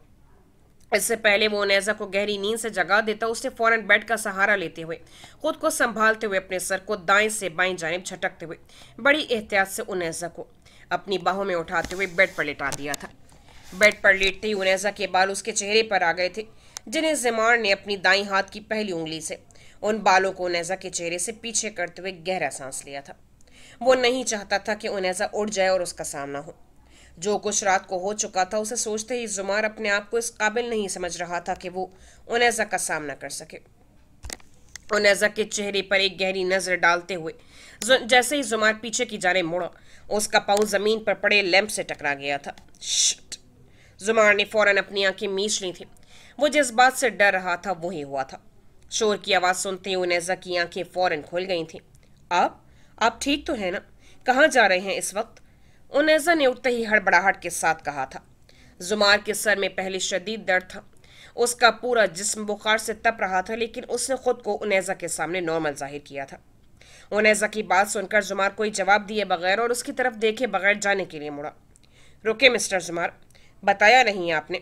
इससे पहले वो नैजा को गहरी नींद से जगा देता उसने फौरन बेड का सहारा लेते हुए खुद को संभालते हुए अपने सर को दाएं से बाएं जानब झटकते हुए बड़ी एहतियात से उनैजा को अपनी बाहों में उठाते हुए बेड पर लेटा दिया था बेड पर लेटते ही उनैजा के बाल उसके चेहरे पर आ गए थे जिन्हें जमार ने अपनी दाई हाथ की पहली उंगली से उन बालों को उनैजा के चेहरे से पीछे करते हुए गहरा सांस लिया था वो नहीं चाहता था कि ऐसा उड़ जाए और उसका सामना हो जो कुछ रात को हो चुका था उसे सोचते ही जुमार अपने आप को इस काबिल नहीं समझ रहा था कि वो उनैजा का सामना कर सके उनैजा के चेहरे पर एक गहरी नजर डालते हुए जैसे ही जुमार पीछे की जाने मुड़ा उसका पाँव जमीन पर पड़े लैंप से टकरा गया था जुमार ने फौरन अपनी आंखें मीच ली थी वो जिस बात से डर रहा था वही हुआ था शोर की आवाज़ सुनते ही उनैजा की आंखें फौरन खुल गई थी अब आप ठीक तो हैं ना कहाँ जा रहे हैं इस वक्त उनेजा ने उठते ही हड़बड़ाहट के साथ कहा था जुमार के सर में पहले शदीद दर्द था उसका पूरा जिस्म बुखार से तप रहा था लेकिन उसने खुद को उनेजा के सामने नॉर्मल जाहिर किया था उनेजा की बात सुनकर जुमार कोई जवाब दिए बगैर और उसकी तरफ देखे बगैर जाने के लिए मुड़ा रुके मिस्टर जुमार बताया नहीं आपने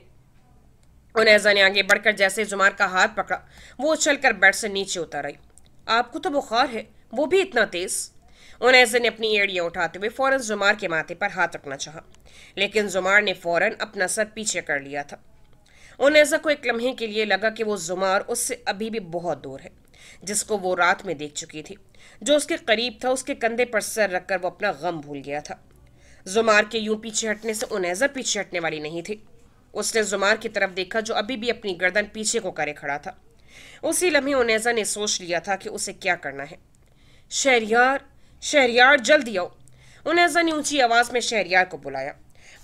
उनेजा ने आगे बढ़कर जैसे जुमार का हाथ पकड़ा वो उछल कर बेड से नीचे उतर आई आपको तो बुखार है वो भी इतना तेज़ ओनैजर ने अपनी एड़ियाँ उठाते हुए फ़ौरन जुमार के माथे पर हाथ रखना चाहा लेकिन जुमार ने फ़ौरन अपना सर पीछे कर लिया था ओनैजर को एक लम्हे के लिए लगा कि वो जुमार उससे अभी भी बहुत दूर है जिसको वो रात में देख चुकी थी जो उसके करीब था उसके कंधे पर सर रखकर वो अपना गम भूल गया था जुमार के यूं पीछे हटने से ओनैजर पीछे हटने वाली नहीं थी उसने जुमार की तरफ देखा जो अभी भी अपनी गर्दन पीछे को करे खड़ा था उसी लम्हे ओनेजा ने सोच लिया था कि उसे क्या करना है शहरियार शहरियार जल्दी आओ उन्हें जनी ऊंची आवाज़ में शहरियार को बुलाया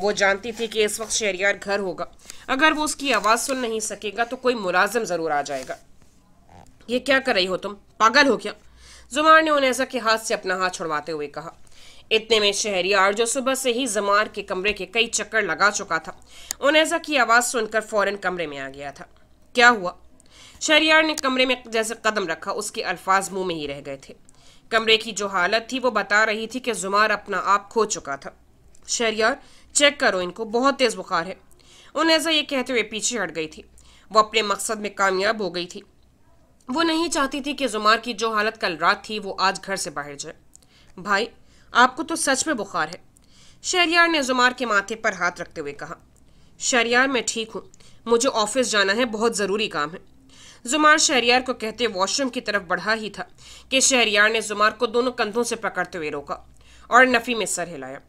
वो जानती थी कि इस वक्त शहरियार घर होगा अगर वो उसकी आवाज़ सुन नहीं सकेगा तो कोई मुलाजिम ज़रूर आ जाएगा ये क्या कर रही हो तुम पागल हो क्या जुमार ने उन्हें ऐसा के हाथ से अपना हाथ छुड़वाते हुए कहा इतने में शहरियार जो सुबह से ही जमार के कमरे के कई चक्कर लगा चुका था उनैसा की आवाज़ सुनकर फौरन कमरे में आ गया था क्या हुआ शहरियार ने कमरे में जैसे कदम रखा उसके अल्फाज मुंह में ही रह गए थे कमरे की जो हालत थी वो बता रही थी कि जुमार अपना आप खो चुका था शहरियार चेक करो इनको बहुत तेज़ बुखार है उन्हें ये कहते हुए पीछे हट गई थी वो अपने मकसद में कामयाब हो गई थी वो नहीं चाहती थी कि जुमार की जो हालत कल रात थी वो आज घर से बाहर जाए भाई आपको तो सच में बुखार है शहरियार ने जुमार के माथे पर हाथ रखते हुए कहा शहरियार मैं ठीक हूँ मुझे ऑफिस जाना है बहुत ज़रूरी काम है जुमार शहरियार को कहते वॉशरूम की तरफ बढ़ा ही था कि शहरियार ने जुमार को दोनों कंधों से पकड़ते हुए रोका और नफ़ी में सर हिलाया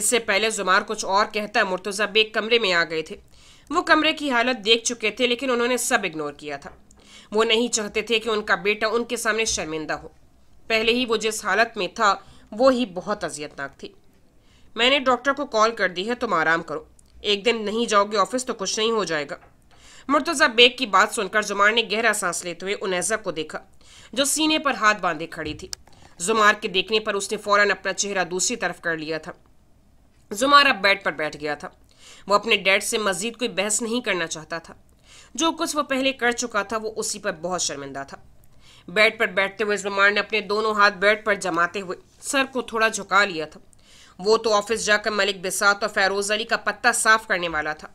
इससे पहले जुमार कुछ और कहता मुर्तज़ा बेग कमरे में आ गए थे वो कमरे की हालत देख चुके थे लेकिन उन्होंने सब इग्नोर किया था वो नहीं चाहते थे कि उनका बेटा उनके सामने शर्मिंदा हो पहले ही वो जिस हालत में था वो ही बहुत अजियतनाक थी मैंने डॉक्टर को कॉल कर दी है तुम आराम करो एक दिन नहीं जाओगे ऑफिस तो कुछ नहीं हो जाएगा मुर्तजा बेग की बात सुनकर जुमार ने गहरा सांस लेते हुए उनैजा को देखा जो सीने पर हाथ बांधे खड़ी थी जुमार के देखने पर उसने फौरन अपना चेहरा दूसरी तरफ कर लिया था जुमार अब बेड पर बैठ गया था वो अपने डैड से मजीद कोई बहस नहीं करना चाहता था जो कुछ वो पहले कर चुका था वो उसी पर बहुत शर्मिंदा था बेड पर बैठते हुए जुमार ने अपने दोनों हाथ बेड पर जमाते हुए सर को थोड़ा झुका लिया था वो तो ऑफिस जाकर मलिक बिसात और फैरोज अली का पत्ता साफ करने वाला था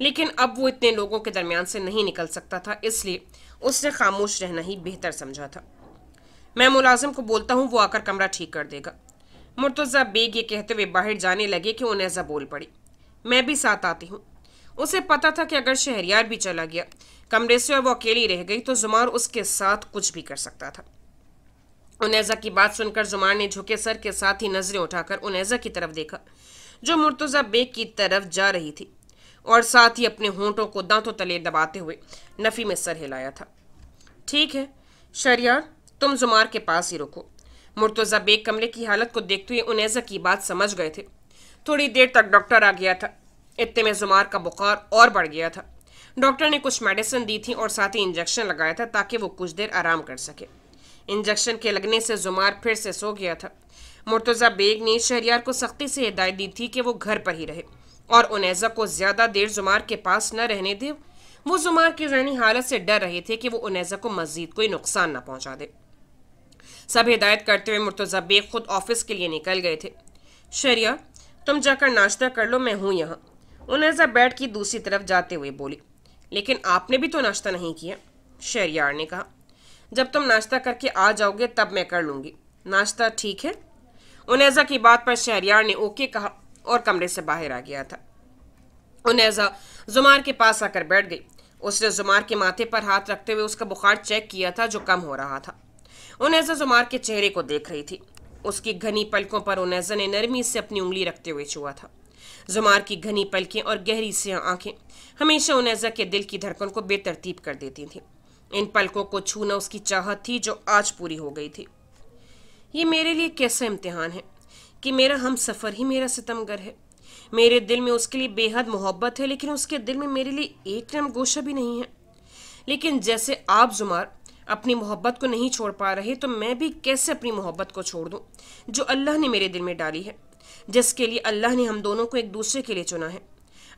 लेकिन अब वो इतने लोगों के दरमियान से नहीं निकल सकता था इसलिए उसने खामोश रहना ही बेहतर समझा था मैं मुलाजिम को बोलता हूँ वो आकर कमरा ठीक कर देगा मुर्तज़ा बेग ये कहते हुए बाहर जाने लगे कि उन्हें बोल पड़ी मैं भी साथ आती हूँ उसे पता था कि अगर शहरियार भी चला गया कमरे से और वो अकेली रह गई तो जुमार उसके साथ कुछ भी कर सकता था उनैजा की बात सुनकर जुमार ने झुके सर के साथ ही नज़रें उठाकर उनैजा की तरफ देखा जो मुर्तज़ा बेग की तरफ जा रही थी और साथ ही अपने होंठों को दांतों तले दबाते हुए नफ़ी में सर हिलाया था ठीक है शरियार तुम जुमार के पास ही रुको मुर्तज़ा बेग कमरे की हालत को देखते हुए उनेजा की बात समझ गए थे थोड़ी देर तक डॉक्टर आ गया था इतने में जुमार का बुखार और बढ़ गया था डॉक्टर ने कुछ मेडिसिन दी थी और साथ ही इंजेक्शन लगाया था ताकि वो कुछ देर आराम कर सके इंजेक्शन के लगने से जुमार फिर से सो गया था मुर्तज़ा बेग ने शहरियार को सख्ती से हिदायत दी थी कि वो घर पर ही रहे और उनैजा को ज़्यादा देर जुमार के पास न रहने दे वो जुमार की जहनी हालत से डर रहे थे कि वो उनैजा को मजीद कोई नुकसान न पहुंचा दे सब हिदायत करते हुए मुर्तज़ा बेग खुद ऑफिस के लिए निकल गए थे शरिया तुम जाकर नाश्ता कर लो मैं हूँ यहाँ उनैजा बैठ की दूसरी तरफ जाते हुए बोली लेकिन आपने भी तो नाश्ता नहीं किया शहरियार ने कहा जब तुम नाश्ता करके आ जाओगे तब मैं कर लूँगी नाश्ता ठीक है उनैजा की बात पर शहरियार ने ओके कहा और कमरे से बाहर आ गया था उनैजा जुमार के पास आकर बैठ गई उसने जुमार के माथे पर हाथ रखते हुए उसका बुखार चेक किया था जो कम हो रहा था उनैजा जुमार के चेहरे को देख रही थी उसकी घनी पलकों पर उनैजा ने नरमी से अपनी उंगली रखते हुए छुआ था जुमार की घनी पलकें और गहरी सी आंखें हमेशा उनैजा के दिल की धड़कन को बेतरतीब कर देती थीं इन पलकों को छूना उसकी चाहत थी जो आज पूरी हो गई थी ये मेरे लिए कैसा इम्तिहान है कि मेरा हम सफ़र ही मेरा सितमगर है मेरे दिल में उसके लिए बेहद मोहब्बत है लेकिन उसके दिल में मेरे लिए एक नम गोशा भी नहीं है लेकिन जैसे आप जुमार अपनी मोहब्बत को नहीं छोड़ पा रहे तो मैं भी कैसे अपनी मोहब्बत को छोड़ दूँ जो अल्लाह ने मेरे दिल में डाली है जिसके लिए अल्लाह ने हम दोनों को एक दूसरे के लिए चुना है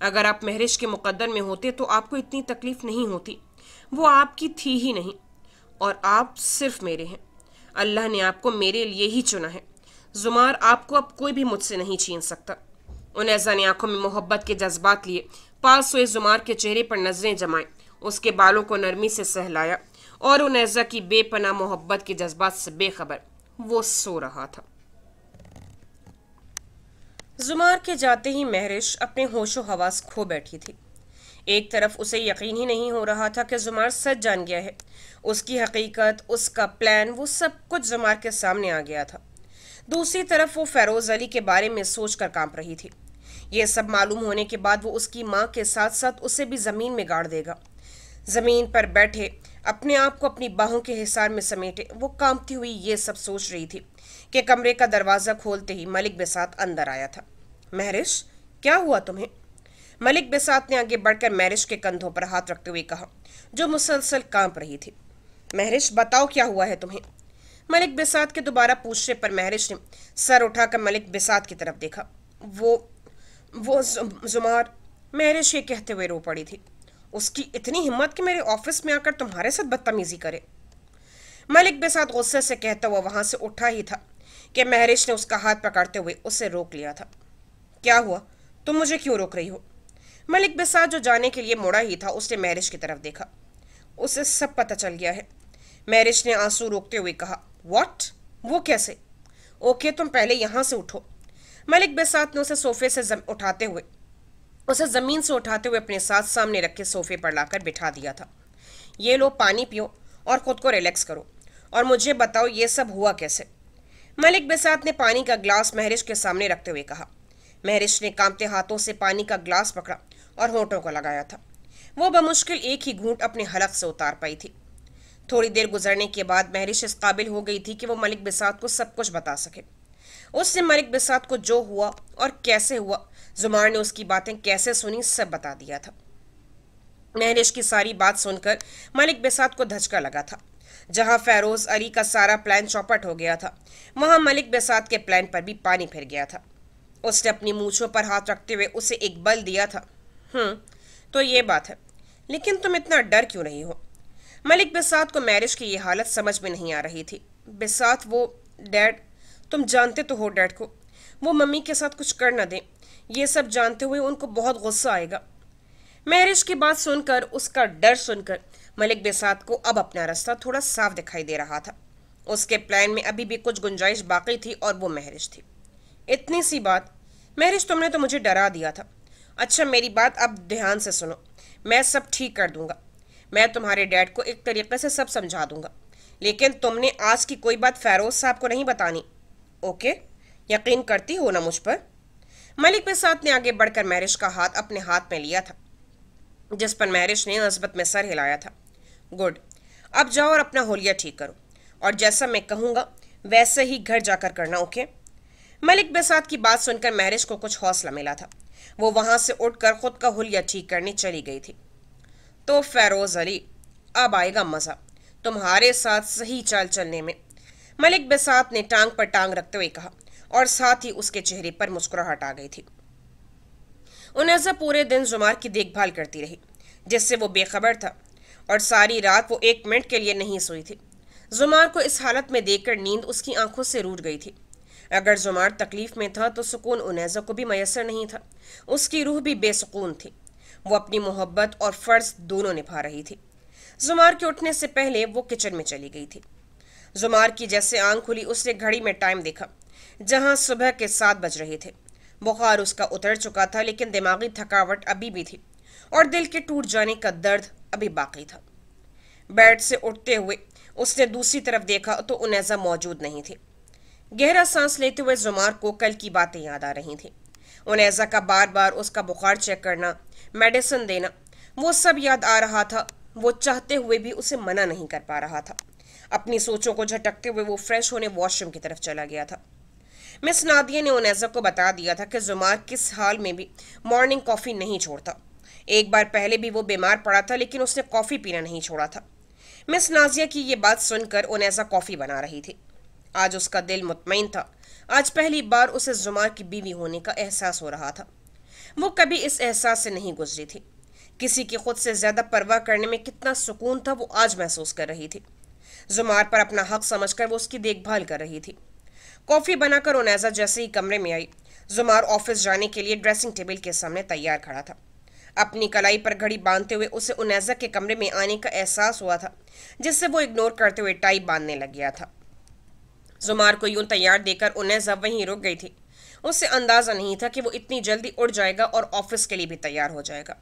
अगर आप महरिश के मुकदर में होते तो आपको इतनी तकलीफ़ नहीं होती वो आपकी थी ही नहीं और आप सिर्फ मेरे हैं अल्लाह ने आपको मेरे लिए ही चुना है जुमार आपको अब कोई भी मुझसे नहीं छीन सकता उनैजा ने आंखों में मोहब्बत के जज्बात लिए पास हुए जुमार के चेहरे पर नजरें जमाए उसके बालों को नरमी से सहलाया और उनजा की बेपना मोहब्बत के जज्बात से बेखबर वो सो रहा था जुमार के जाते ही महरिश अपने होशो हवास खो बैठी थी एक तरफ उसे यकीन ही नहीं हो रहा था कि जुमार सच जान गया है उसकी हकीकत उसका प्लान वो सब कुछ जुमार के सामने आ गया था दूसरी तरफ वो फेरोज अली के बारे में सोच कर कांप रही थी ये सब मालूम होने के बाद वो उसकी माँ के साथ साथ उसे भी ज़मीन में गाड़ देगा ज़मीन पर बैठे अपने आप को अपनी बाहों के हिसार में समेटे वो कांपती हुई ये सब सोच रही थी कि कमरे का दरवाज़ा खोलते ही मलिक बेसात अंदर आया था महरिश क्या हुआ तुम्हें मलिक बेसात ने आगे बढ़कर महरिश के कंधों पर हाथ रखते हुए कहा जो मुसलसल कांप रही थी महरिश बताओ क्या हुआ है तुम्हें मलिक बिसात के दोबारा पूछने पर महरिश ने सर उठाकर मलिक बिसात की तरफ देखा वो वो जुमार महरिश ये कहते हुए रो पड़ी थी उसकी इतनी हिम्मत कि मेरे ऑफिस में आकर तुम्हारे साथ बदतमीजी करे मलिक बिसात गुस्से से कहता हुआ वहां से उठा ही था कि महरिश ने उसका हाथ पकड़ते हुए उसे रोक लिया था क्या हुआ तुम मुझे क्यों रोक रही हो मलिक बिसात जो जाने के लिए मुड़ा ही था उसने महरिश की तरफ देखा उसे सब पता चल गया है महरिश ने आंसू रोकते हुए कहा वॉट वो कैसे ओके तुम पहले यहाँ से उठो मलिक बेसात ने उसे सोफे से जम, उठाते हुए उसे ज़मीन से उठाते हुए अपने साथ सामने रखे सोफे पर लाकर बिठा दिया था ये लो पानी पियो और ख़ुद को रिलैक्स करो और मुझे बताओ ये सब हुआ कैसे मलिक बेसात ने पानी का ग्लास महरिश के सामने रखते हुए कहा महरिश ने कांपते हाथों से पानी का ग्लास पकड़ा और होठों को लगाया था वो बमुश्किल एक ही घूंट अपने हलक से उतार पाई थी थोड़ी देर गुजरने के बाद महरिश इस काबिल हो गई थी कि वो मलिक बिसात को सब कुछ बता सके उसने मलिक बिसात को जो हुआ और कैसे हुआ जुमार ने उसकी बातें कैसे सुनी सब बता दिया था महरिश की सारी बात सुनकर मलिक बिसात को धचका लगा था जहां फैरोज अली का सारा प्लान चौपट हो गया था वहां मलिक बेसात के प्लान पर भी पानी फिर गया था उसने अपनी मूछों पर हाथ रखते हुए उसे एक बल दिया था हम्म तो ये बात है लेकिन तुम इतना डर क्यों नहीं हो मलिक बिसात को मैरिज की ये हालत समझ में नहीं आ रही थी बिसात वो डैड तुम जानते तो हो डैड को वो मम्मी के साथ कुछ कर ना दें ये सब जानते हुए उनको बहुत गुस्सा आएगा मैरिज की बात सुनकर उसका डर सुनकर मलिक बेसात को अब अपना रास्ता थोड़ा साफ दिखाई दे रहा था उसके प्लान में अभी भी कुछ गुंजाइश बाकी थी और वो महरिज थी इतनी सी बात महरिज तुमने तो मुझे डरा दिया था अच्छा मेरी बात अब ध्यान से सुनो मैं सब ठीक कर दूंगा मैं तुम्हारे डैड को एक तरीके से सब समझा दूंगा लेकिन तुमने आज की कोई बात फैरोज साहब को नहीं बतानी ओके यकीन करती हो ना मुझ पर मलिक बिसात ने आगे बढ़कर मैरिज का हाथ अपने हाथ में लिया था जिस पर मैरिश ने नस्बत में सर हिलाया था गुड अब जाओ और अपना होलिया ठीक करो और जैसा मैं कहूँगा वैसे ही घर जाकर करना ओके मलिक बेसात की बात सुनकर मैरिज को कुछ हौसला मिला था वो वहाँ से उठकर खुद का होलिया ठीक करने चली गई थी तो फेरोज़ अली अब आएगा मज़ा तुम्हारे साथ सही चाल चलने में मलिक बेसात ने टांग पर टांग रखते हुए कहा और साथ ही उसके चेहरे पर मुस्कुराहट आ गई थी उनैजा पूरे दिन जुमार की देखभाल करती रही जिससे वो बेखबर था और सारी रात वो एक मिनट के लिए नहीं सोई थी जुमार को इस हालत में देखकर नींद उसकी आंखों से रूट गई थी अगर जुमार तकलीफ में था तो सुकून उनैजा को भी मैसर नहीं था उसकी रूह भी बेसकून थी वो अपनी मोहब्बत और फ़र्ज दोनों निभा रही थी जुमार के उठने से पहले वो किचन में चली गई थी जुमार की जैसे आंख खुली उसने घड़ी में टाइम देखा जहां सुबह के सात बज रहे थे बुखार उसका उतर चुका था लेकिन दिमागी थकावट अभी भी थी और दिल के टूट जाने का दर्द अभी बाकी था बेड से उठते हुए उसने दूसरी तरफ देखा तो उनजा मौजूद नहीं थी गहरा सांस लेते हुए जुमार को कल की बातें याद आ रही थी उनैजा का बार बार उसका बुखार चेक करना मेडिसिन देना वो सब याद आ रहा था वो चाहते हुए भी उसे मना नहीं कर पा रहा था अपनी सोचों को झटकते हुए वो फ्रेश होने वॉशरूम की तरफ चला गया था मिस नादिया ने ओनेजा को बता दिया था कि जुमार किस हाल में भी मॉर्निंग कॉफ़ी नहीं छोड़ता एक बार पहले भी वो बीमार पड़ा था लेकिन उसने कॉफ़ी पीना नहीं छोड़ा था मिस नाजिया की ये बात सुनकर ओनेजा कॉफ़ी बना रही थी आज उसका दिल मुतमिन था आज पहली बार उसे जुमार की बीवी होने का एहसास हो रहा था वो कभी इस एहसास से नहीं गुजरी थी किसी की खुद से ज़्यादा परवाह करने में कितना सुकून था वो आज महसूस कर रही थी जुमार पर अपना हक समझकर वो उसकी देखभाल कर रही थी कॉफ़ी बनाकर उनैजा जैसे ही कमरे में आई जुमार ऑफिस जाने के लिए ड्रेसिंग टेबल के सामने तैयार खड़ा था अपनी कलाई पर घड़ी बांधते हुए उसे उनैजा के कमरे में आने का एहसास हुआ था जिससे वो इग्नोर करते हुए टाई बांधने लग गया था जुमार को यूं तैयार देकर उनैजा वहीं रुक गई थी उसे अंदाज़ा नहीं था कि वो इतनी जल्दी उड़ जाएगा और ऑफिस के लिए भी तैयार हो जाएगा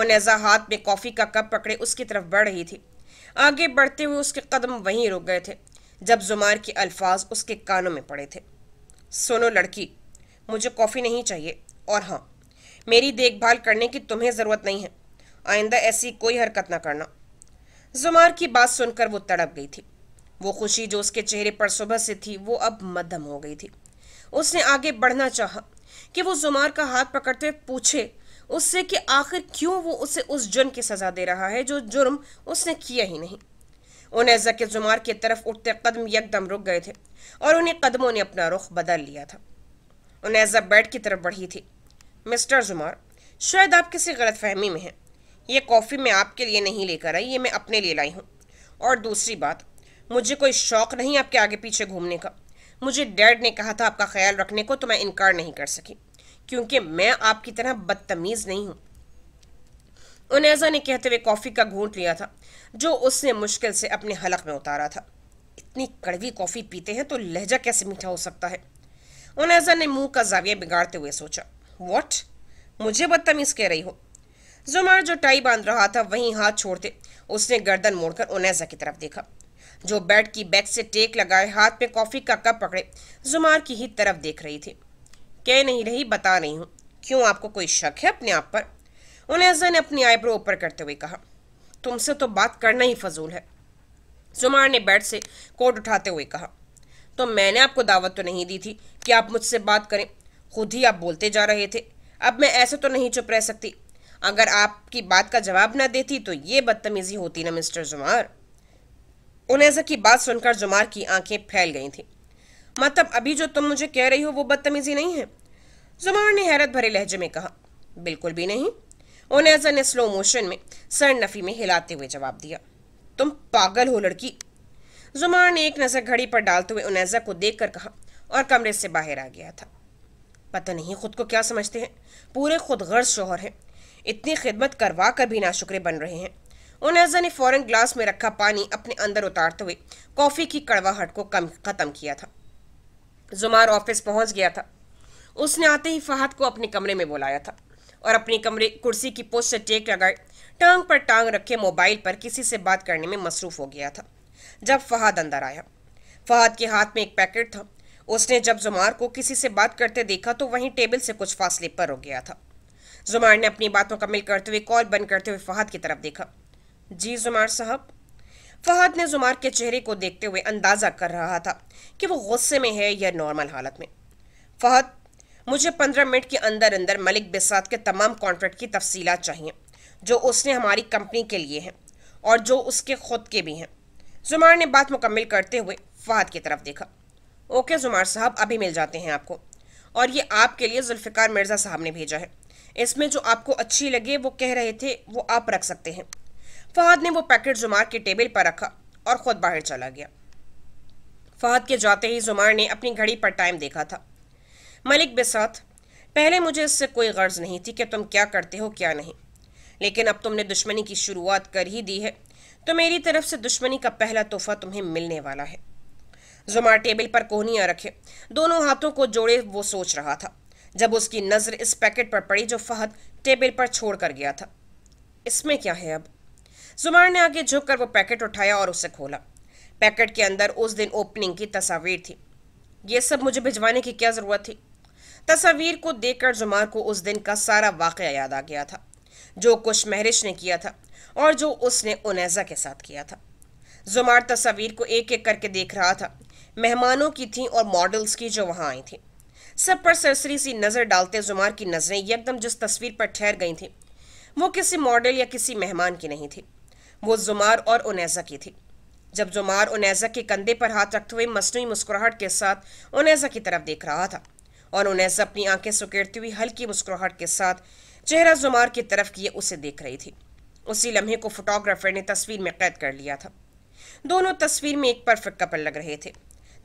ओनेजा हाथ में कॉफ़ी का कप पकड़े उसकी तरफ बढ़ रही थी आगे बढ़ते हुए उसके कदम वहीं रुक गए थे जब जुमार के अल्फाज उसके कानों में पड़े थे सुनो लड़की मुझे कॉफ़ी नहीं चाहिए और हाँ मेरी देखभाल करने की तुम्हें ज़रूरत नहीं है आइंदा ऐसी कोई हरकत ना करना जुमार की बात सुनकर वो तड़प गई थी वो खुशी जो उसके चेहरे पर सुबह से थी वो अब मध्यम हो गई थी उसने आगे बढ़ना चाहा कि वो जुमार का हाथ पकड़ते हुए पूछे उससे कि आखिर क्यों वो उसे उस जुर्म की सज़ा दे रहा है जो जुर्म उसने किया ही नहीं उन्हें जक जुमार की तरफ उठते कदम यकदम रुक गए थे और उन्हें कदमों ने अपना रुख बदल लिया था उन्हें जब बेड की तरफ बढ़ी थी मिस्टर जुमार शायद आप किसी गलत फहमी में हैं ये कॉफ़ी मैं आपके लिए नहीं लेकर आई ये मैं अपने लिए लाई हूँ और दूसरी बात मुझे कोई शौक़ नहीं आपके आगे पीछे घूमने का मुझे डैड ने कहा था आपका ख्याल रखने को तो मैं इनकार नहीं कर सकी क्योंकि मैं आपकी तरह बदतमीज़ नहीं हूँ उनेजा ने कहते हुए कॉफ़ी का घूंट लिया था जो उसने मुश्किल से अपने हलक में उतारा था इतनी कड़वी कॉफ़ी पीते हैं तो लहजा कैसे मीठा हो सकता है उनेजा ने मुंह का जाविया बिगाड़ते हुए सोचा वॉट मुझे बदतमीज़ कह रही हो जुमार जो टाई बांध रहा था वहीं हाथ छोड़ते उसने गर्दन मोड़कर उनेजा की तरफ देखा जो बेड की बैक से टेक लगाए हाथ में कॉफ़ी का कप पकड़े जुमार की ही तरफ देख रही थी कह नहीं रही बता रही हूँ क्यों आपको कोई शक है अपने आप पर उनेजा ने अपनी आईब्रो ऊपर करते हुए कहा तुमसे तो बात करना ही फजूल है जुमार ने बेड से कोट उठाते हुए कहा तो मैंने आपको दावत तो नहीं दी थी कि आप मुझसे बात करें खुद ही आप बोलते जा रहे थे अब मैं ऐसे तो नहीं चुप रह सकती अगर आपकी बात का जवाब ना देती तो ये बदतमीजी होती ना मिस्टर जुमार उनेजा की बात सुनकर जुमार की आंखें फैल गई थी मतलब अभी जो तुम मुझे कह रही हो वो बदतमीजी नहीं है जुमार ने हैरत भरे लहजे में कहा बिल्कुल भी नहीं उनेजा ने स्लो मोशन में सर नफी में हिलाते हुए जवाब दिया तुम पागल हो लड़की जुमार ने एक नज़र घड़ी पर डालते हुए उनेजा को देखकर कहा और कमरे से बाहर आ गया था पता नहीं खुद को क्या समझते हैं पूरे खुद गर्ज शोहर हैं इतनी खिदमत करवा कर भी नाशुक्रे बन रहे हैं ओनेजा ने फौरन ग्लास में रखा पानी अपने अंदर उतारते हुए कॉफ़ी की कड़वाहट को कम ख़त्म किया था जुमार ऑफिस पहुंच गया था उसने आते ही फहद को अपने कमरे में बुलाया था और अपनी कमरे कुर्सी की पोस्ट से टेक लगाए टांग पर टांग रखे मोबाइल पर किसी से बात करने में मसरूफ हो गया था जब फहद अंदर आया फहद के हाथ में एक पैकेट था उसने जब जुमार को किसी से बात करते देखा तो वहीं टेबल से कुछ फासले पर रुक गया था जुमार ने अपनी बात मुकम्मिल करते हुए कॉल बंद करते हुए फहद की तरफ देखा जी जुमार साहब फहद ने जुमार के चेहरे को देखते हुए अंदाज़ा कर रहा था कि वो गुस्से में है या नॉर्मल हालत में फहद मुझे पंद्रह मिनट के अंदर अंदर मलिक बिसात के तमाम कॉन्ट्रैक्ट की तफसी चाहिए जो उसने हमारी कंपनी के लिए हैं और जो उसके खुद के भी हैं जुमार ने बात मुकम्मल करते हुए फहद की तरफ देखा ओके जुमार साहब अभी मिल जाते हैं आपको और ये आपके लिए जुल्फ़िकार मिर्ज़ा साहब ने भेजा है इसमें जो आपको अच्छी लगे वो कह रहे थे वो आप रख सकते हैं फहद ने वो पैकेट जुमार के टेबल पर रखा और खुद बाहर चला गया फहद के जाते ही जुमार ने अपनी घड़ी पर टाइम देखा था मलिक बेसात पहले मुझे इससे कोई गर्ज नहीं थी कि तुम क्या करते हो क्या नहीं लेकिन अब तुमने दुश्मनी की शुरुआत कर ही दी है तो मेरी तरफ से दुश्मनी का पहला तोहफा तुम्हें मिलने वाला है जुमार टेबल पर कोहनियाँ रखे दोनों हाथों को जोड़े वो सोच रहा था जब उसकी नज़र इस पैकेट पर पड़ी जो फहद टेबल पर छोड़ कर गया था इसमें क्या है अब जुमान ने आगे झुककर वो पैकेट उठाया और उसे खोला पैकेट के अंदर उस दिन ओपनिंग की तस्वीर थी ये सब मुझे भिजवाने की क्या ज़रूरत थी तस्वीर को देखकर जुमार को उस दिन का सारा वाक़ याद आ गया था जो कुछ महरिश ने किया था और जो उसने उनेजा के साथ किया था जुमार तस्वीर को एक एक करके देख रहा था मेहमानों की थी और मॉडल्स की जो वहाँ आई थी सब पर सरसरी सी नज़र डालते जुमार की नज़रें एकदम जिस तस्वीर पर ठहर गई थी वो किसी मॉडल या किसी मेहमान की नहीं थी वो जुमार और ओनेजा की थी जब जुमार ओनेजा के कंधे पर हाथ रखते हुए मसनू मुस्कुराहट के साथ ओनेजा की तरफ देख रहा था और ओनेजा अपनी आंखें सुकेड़ती हुई हल्की मुस्कुराहट के साथ चेहरा जुमार की तरफ किए उसे देख रही थी उसी लम्हे को फोटोग्राफर ने तस्वीर में कैद कर लिया था दोनों तस्वीर में एक परफेक्ट कपल लग रहे थे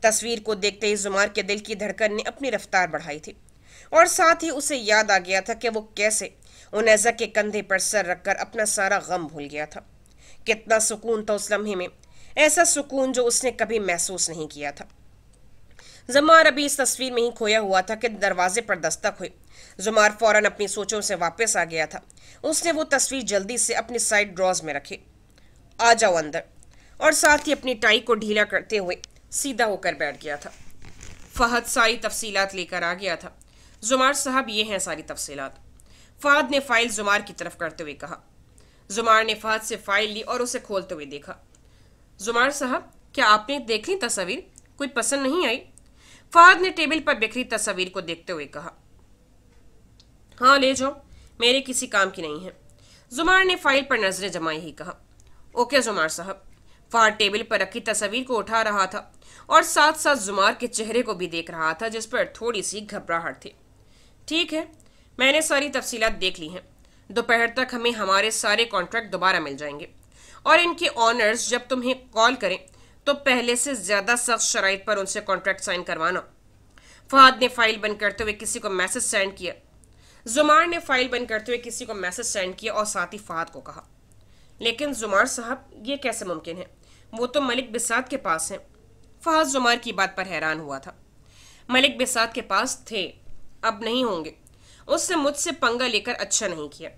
तस्वीर को देखते ही जुमार के दिल की धड़कन ने अपनी रफ्तार बढ़ाई थी और साथ ही उसे याद आ गया था कि वो कैसे उनैजा के कंधे पर सर रखकर अपना सारा गम भूल गया था कितना सुकून था उस लम्हे में ऐसा सुकून जो उसने कभी महसूस नहीं किया था जुमार अभी इस तस्वीर में ही खोया हुआ था कि दरवाजे पर दस्तक हुई जुमार फौरन अपनी सोचों से वापस आ गया था उसने वो तस्वीर जल्दी से अपनी साइड ड्रॉज में रखी आ जाओ अंदर और साथ ही अपनी टाई को ढीला करते हुए सीधा होकर बैठ गया था फहद सारी तफसीलात लेकर आ गया था जुमार साहब ये हैं सारी तफसीलात फहद ने फाइल जुमार की तरफ करते हुए कहा जुमार ने फहद से फाइल ली और उसे खोलते हुए देखा जुमार साहब क्या आपने देख ली तस्वीर कोई पसंद नहीं आई फहद ने टेबल पर बिखरी तस्वीर को देखते हुए कहा हाँ ले जाओ मेरे किसी काम की नहीं है जुमार ने फाइल पर नजरें जमाई ही कहा ओके जुमार साहब फहद टेबल पर रखी तस्वीर को उठा रहा था और साथ साथ जुमार के चेहरे को भी देख रहा था जिस पर थोड़ी सी घबराहट थी ठीक है मैंने सारी तफसीलात देख ली हैं दोपहर तक हमें हमारे सारे कॉन्ट्रैक्ट दोबारा मिल जाएंगे और इनके ऑनर्स जब तुम्हें कॉल करें तो पहले से ज़्यादा सख्त शराइ पर उनसे कॉन्ट्रैक्ट साइन करवाना फहद ने फाइल बंद करते हुए किसी को मैसेज सेंड किया जुमार ने फाइल बंद करते हुए किसी को मैसेज सेंड किया और साथ ही फहद को कहा लेकिन जुमार साहब ये कैसे मुमकिन है वो तो मलिक बिसात के पास हैं फहद जुमार की बात पर हैरान हुआ था मलिक बिसात के पास थे अब नहीं होंगे उसने मुझसे पंगा लेकर अच्छा नहीं किया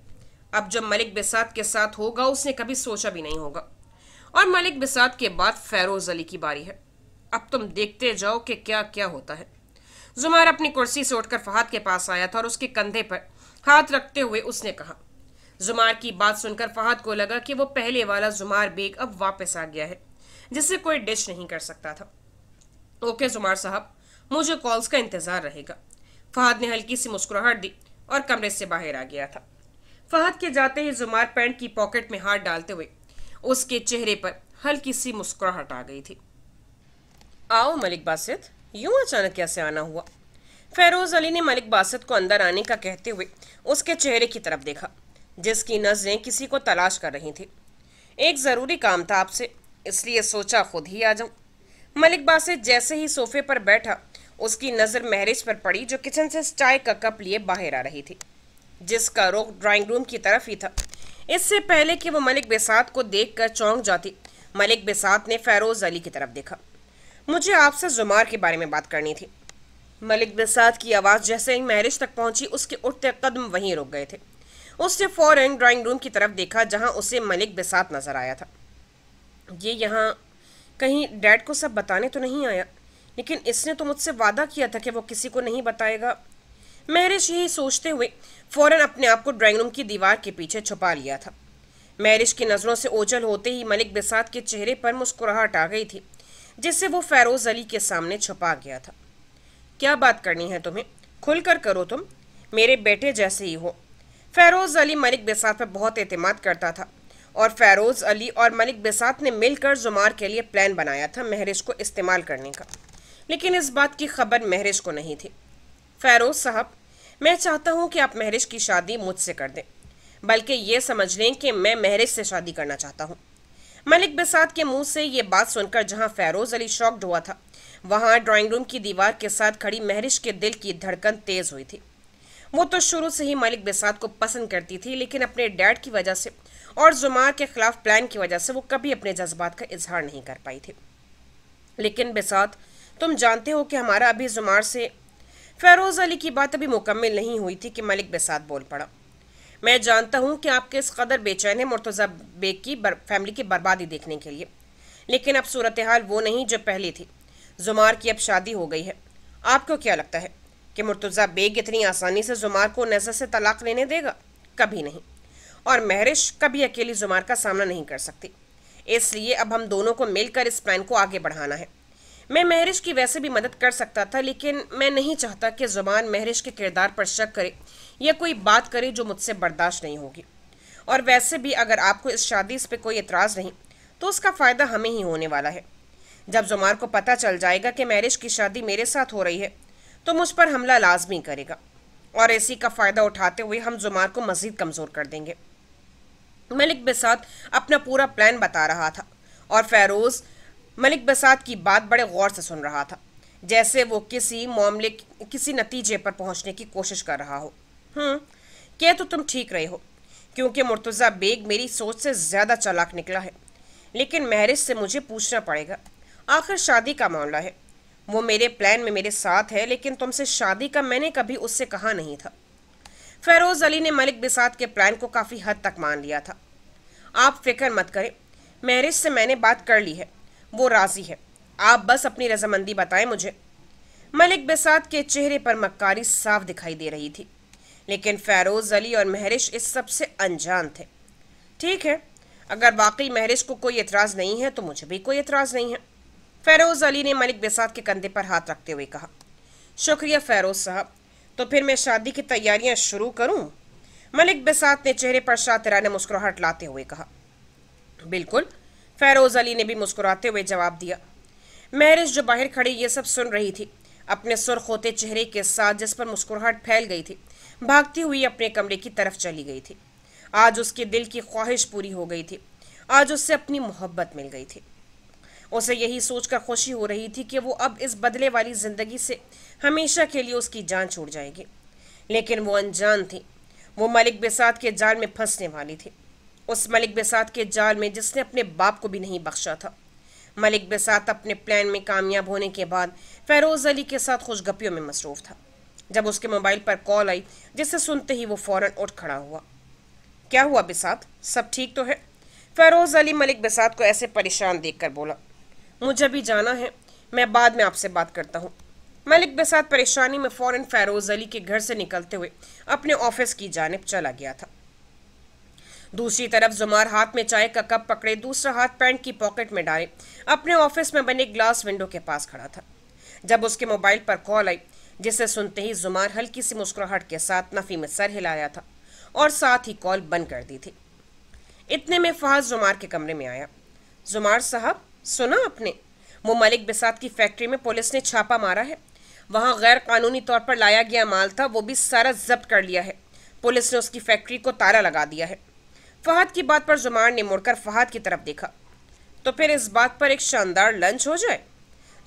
अब जब मलिक बिसात के साथ होगा उसने कभी सोचा भी नहीं होगा और मलिक बिसात के बाद फैरोज़ अली की बारी है अब तुम देखते जाओ कि क्या क्या होता है जुमार अपनी कुर्सी से उठकर फहाद के पास आया था और उसके कंधे पर हाथ रखते हुए उसने कहा जुमार की बात सुनकर फहाद को लगा कि वो पहले वाला जुमार बेग अब वापस आ गया है जिससे कोई डिश नहीं कर सकता था ओके जुमार साहब मुझे कॉल्स का इंतज़ार रहेगा फहद ने हल्की सी मुस्कुराहट दी और कमरे से बाहर आ गया था फहद के जाते ही जुमार पैंट की पॉकेट में हाथ डालते हुए उसके चेहरे पर हल्की सी मुस्कुराहट आ गई थी आओ मलिक बासित यूं अचानक कैसे आना हुआ फैरोज अली ने मलिक बासित को अंदर आने का कहते हुए उसके चेहरे की तरफ देखा जिसकी नजरें किसी को तलाश कर रही थी एक ज़रूरी काम था आपसे इसलिए सोचा खुद ही आ जाऊं मलिक बासित जैसे ही सोफे पर बैठा उसकी नज़र महरेज पर पड़ी जो किचन से चाय का कप लिए बाहर आ रही थी जिसका रुख ड्राइंग रूम की तरफ ही था इससे पहले कि वो मलिक बेसात को देख कर चौंक जाती मलिक बेसात ने फ़ैरोज़ अली की तरफ देखा मुझे आपसे जुमार के बारे में बात करनी थी मलिक बेसात की आवाज़ जैसे ही महरिज तक पहुंची उसके उठते कदम वहीं रुक गए थे उसने फ़ौरन ड्राइंग रूम की तरफ देखा जहां उसे मलिक बेसात नज़र आया था ये यहाँ कहीं डैड को सब बताने तो नहीं आया लेकिन इसने तो मुझसे वादा किया था कि वो किसी को नहीं बताएगा महरिश यही सोचते हुए फौरन अपने आप को ड्राइंग रूम की दीवार के पीछे छुपा लिया था महरिश की नज़रों से ओझल होते ही मलिक बिसात के चेहरे पर मुस्कुराहट आ गई थी जिससे वो फैरोज़ अली के सामने छुपा गया था क्या बात करनी है तुम्हें खुलकर करो तुम मेरे बेटे जैसे ही हो फैरोज़ अली मलिक बिसात पर बहुत अहतमाद करता था और फैरोज़ अली और मलिक बिसात ने मिलकर जुमार के लिए प्लान बनाया था महरिश को इस्तेमाल करने का लेकिन इस बात की खबर महरिश को नहीं थी फैरोज साहब मैं चाहता हूँ कि आप महरिश की शादी मुझसे कर दें बल्कि ये समझ लें कि मैं महरिश से शादी करना चाहता हूँ मलिक बसात के मुंह से ये बात सुनकर जहाँ फैरोज अली शॉक्ड हुआ था वहाँ ड्राइंग रूम की दीवार के साथ खड़ी महरिश के दिल की धड़कन तेज़ हुई थी वो तो शुरू से ही मलिक बिसात को पसंद करती थी लेकिन अपने डैड की वजह से और जुमार के खिलाफ प्लान की वजह से वो कभी अपने जज्बात का इजहार नहीं कर पाई थी लेकिन बेसात तुम जानते हो कि हमारा अभी जुमार से फ़ैरोज़ अली की बात अभी मुकम्मल नहीं हुई थी कि मलिक बेसात बोल पड़ा मैं जानता हूँ कि आपके इस कदर बेचैन है मुर्तज़ा बेग की बर, फैमिली की बर्बादी देखने के लिए लेकिन अब सूरत हाल वो नहीं जो पहले थी जुमार की अब शादी हो गई है आपको क्या लगता है कि मुर्तज़ा बेग इतनी आसानी से जुमार को नजर से तलाक लेने देगा कभी नहीं और महरिश कभी अकेली जुमार का सामना नहीं कर सकती इसलिए अब हम दोनों को मिलकर इस प्लान को आगे बढ़ाना है मैं महरिश की वैसे भी मदद कर सकता था लेकिन मैं नहीं चाहता कि ज़ुबान महरिश के किरदार पर शक करे या कोई बात करे जो मुझसे बर्दाश्त नहीं होगी और वैसे भी अगर आपको इस शादी पर कोई एतराज़ नहीं तो उसका फ़ायदा हमें ही होने वाला है जब जुमार को पता चल जाएगा कि मैरिज की शादी मेरे साथ हो रही है तो मुझ पर हमला लाजमी करेगा और इसी का फ़ायदा उठाते हुए हम जुमार को मज़ीद कमज़ोर कर देंगे मलिक बिसात अपना पूरा प्लान बता रहा था और फैरोज़ मलिक बसात की बात बड़े गौर से सुन रहा था जैसे वो किसी मामले किसी नतीजे पर पहुंचने की कोशिश कर रहा हो हम्म, क्या तो तुम ठीक रहे हो क्योंकि मुर्तज़ा बेग मेरी सोच से ज़्यादा चालाक निकला है लेकिन महरिश से मुझे पूछना पड़ेगा आखिर शादी का मामला है वो मेरे प्लान में मेरे साथ है लेकिन तुमसे शादी का मैंने कभी उससे कहा नहीं था फैरोज़ अली ने मलिक बिसात के प्लान को काफ़ी हद तक मान लिया था आप फिक्र मत करें मैरिज से मैंने बात कर ली है वो राज़ी है आप बस अपनी रजामंदी बताएं मुझे मलिक बेसात के चेहरे पर मक्कारी साफ दिखाई दे रही थी लेकिन फ़ैरोज़ अली और महरिश इस सब से अनजान थे ठीक है अगर वाकई महरिश को कोई एतराज़ नहीं है तो मुझे भी कोई एतराज़ नहीं है फ़ैरोज़ अली ने मलिक बेसात के कंधे पर हाथ रखते हुए कहा शुक्रिया फ़ैरोज़ साहब तो फिर मैं शादी की तैयारियां शुरू करूं? मलिक बेसात ने चेहरे पर शातराना मुस्कुराहट लाते हुए कहा बिल्कुल फ़ैरोज़ अली ने भी मुस्कुराते हुए जवाब दिया महरिश जो बाहर खड़ी ये सब सुन रही थी अपने सुर्ख होते चेहरे के साथ जिस पर मुस्कुराहट फैल गई थी भागती हुई अपने कमरे की तरफ चली गई थी आज उसके दिल की ख्वाहिश पूरी हो गई थी आज उससे अपनी मोहब्बत मिल गई थी उसे यही सोचकर खुशी हो रही थी कि वो अब इस बदले वाली ज़िंदगी से हमेशा के लिए उसकी जान छूट जाएगी लेकिन वो अनजान थी वो मलिक बेसात के जाल में फंसने वाली थी उस मलिक बेसात के जाल में जिसने अपने बाप को भी नहीं बख्शा था मलिक बेसात अपने प्लान में कामयाब होने के बाद फेरोज अली के साथ खुशगपियों में मसरूफ़ था जब उसके मोबाइल पर कॉल आई जिसे सुनते ही वो फ़ौर उठ खड़ा हुआ क्या हुआ बिसात सब ठीक तो है फ़ेरोज़ अली मलिक बिसात को ऐसे परेशान देखकर बोला मुझे भी जाना है मैं बाद में आपसे बात करता हूँ मलिक बिसात परेशानी में फ़ौर फेरोज अली के घर से निकलते हुए अपने ऑफिस की जानब चला गया था दूसरी तरफ जुमार हाथ में चाय का कप पकड़े दूसरा हाथ पैंट की पॉकेट में डाले अपने ऑफिस में बने ग्लास विंडो के पास खड़ा था जब उसके मोबाइल पर कॉल आई जिसे सुनते ही जुमार हल्की सी मुस्कुराहट के साथ नफ़ी में सर हिलाया था और साथ ही कॉल बंद कर दी थी इतने में फहाज जुमार के कमरे में आया जुमार साहब सुना आपने मुमलिक बिसात की फैक्ट्री में पुलिस ने छापा मारा है वहाँ गैर कानूनी तौर पर लाया गया माल था वो भी सारा जब्त कर लिया है पुलिस ने उसकी फैक्ट्री को ताला लगा दिया है फहद की बात पर जुमान ने मुड़कर फहद की तरफ देखा तो फिर इस बात पर एक शानदार लंच हो जाए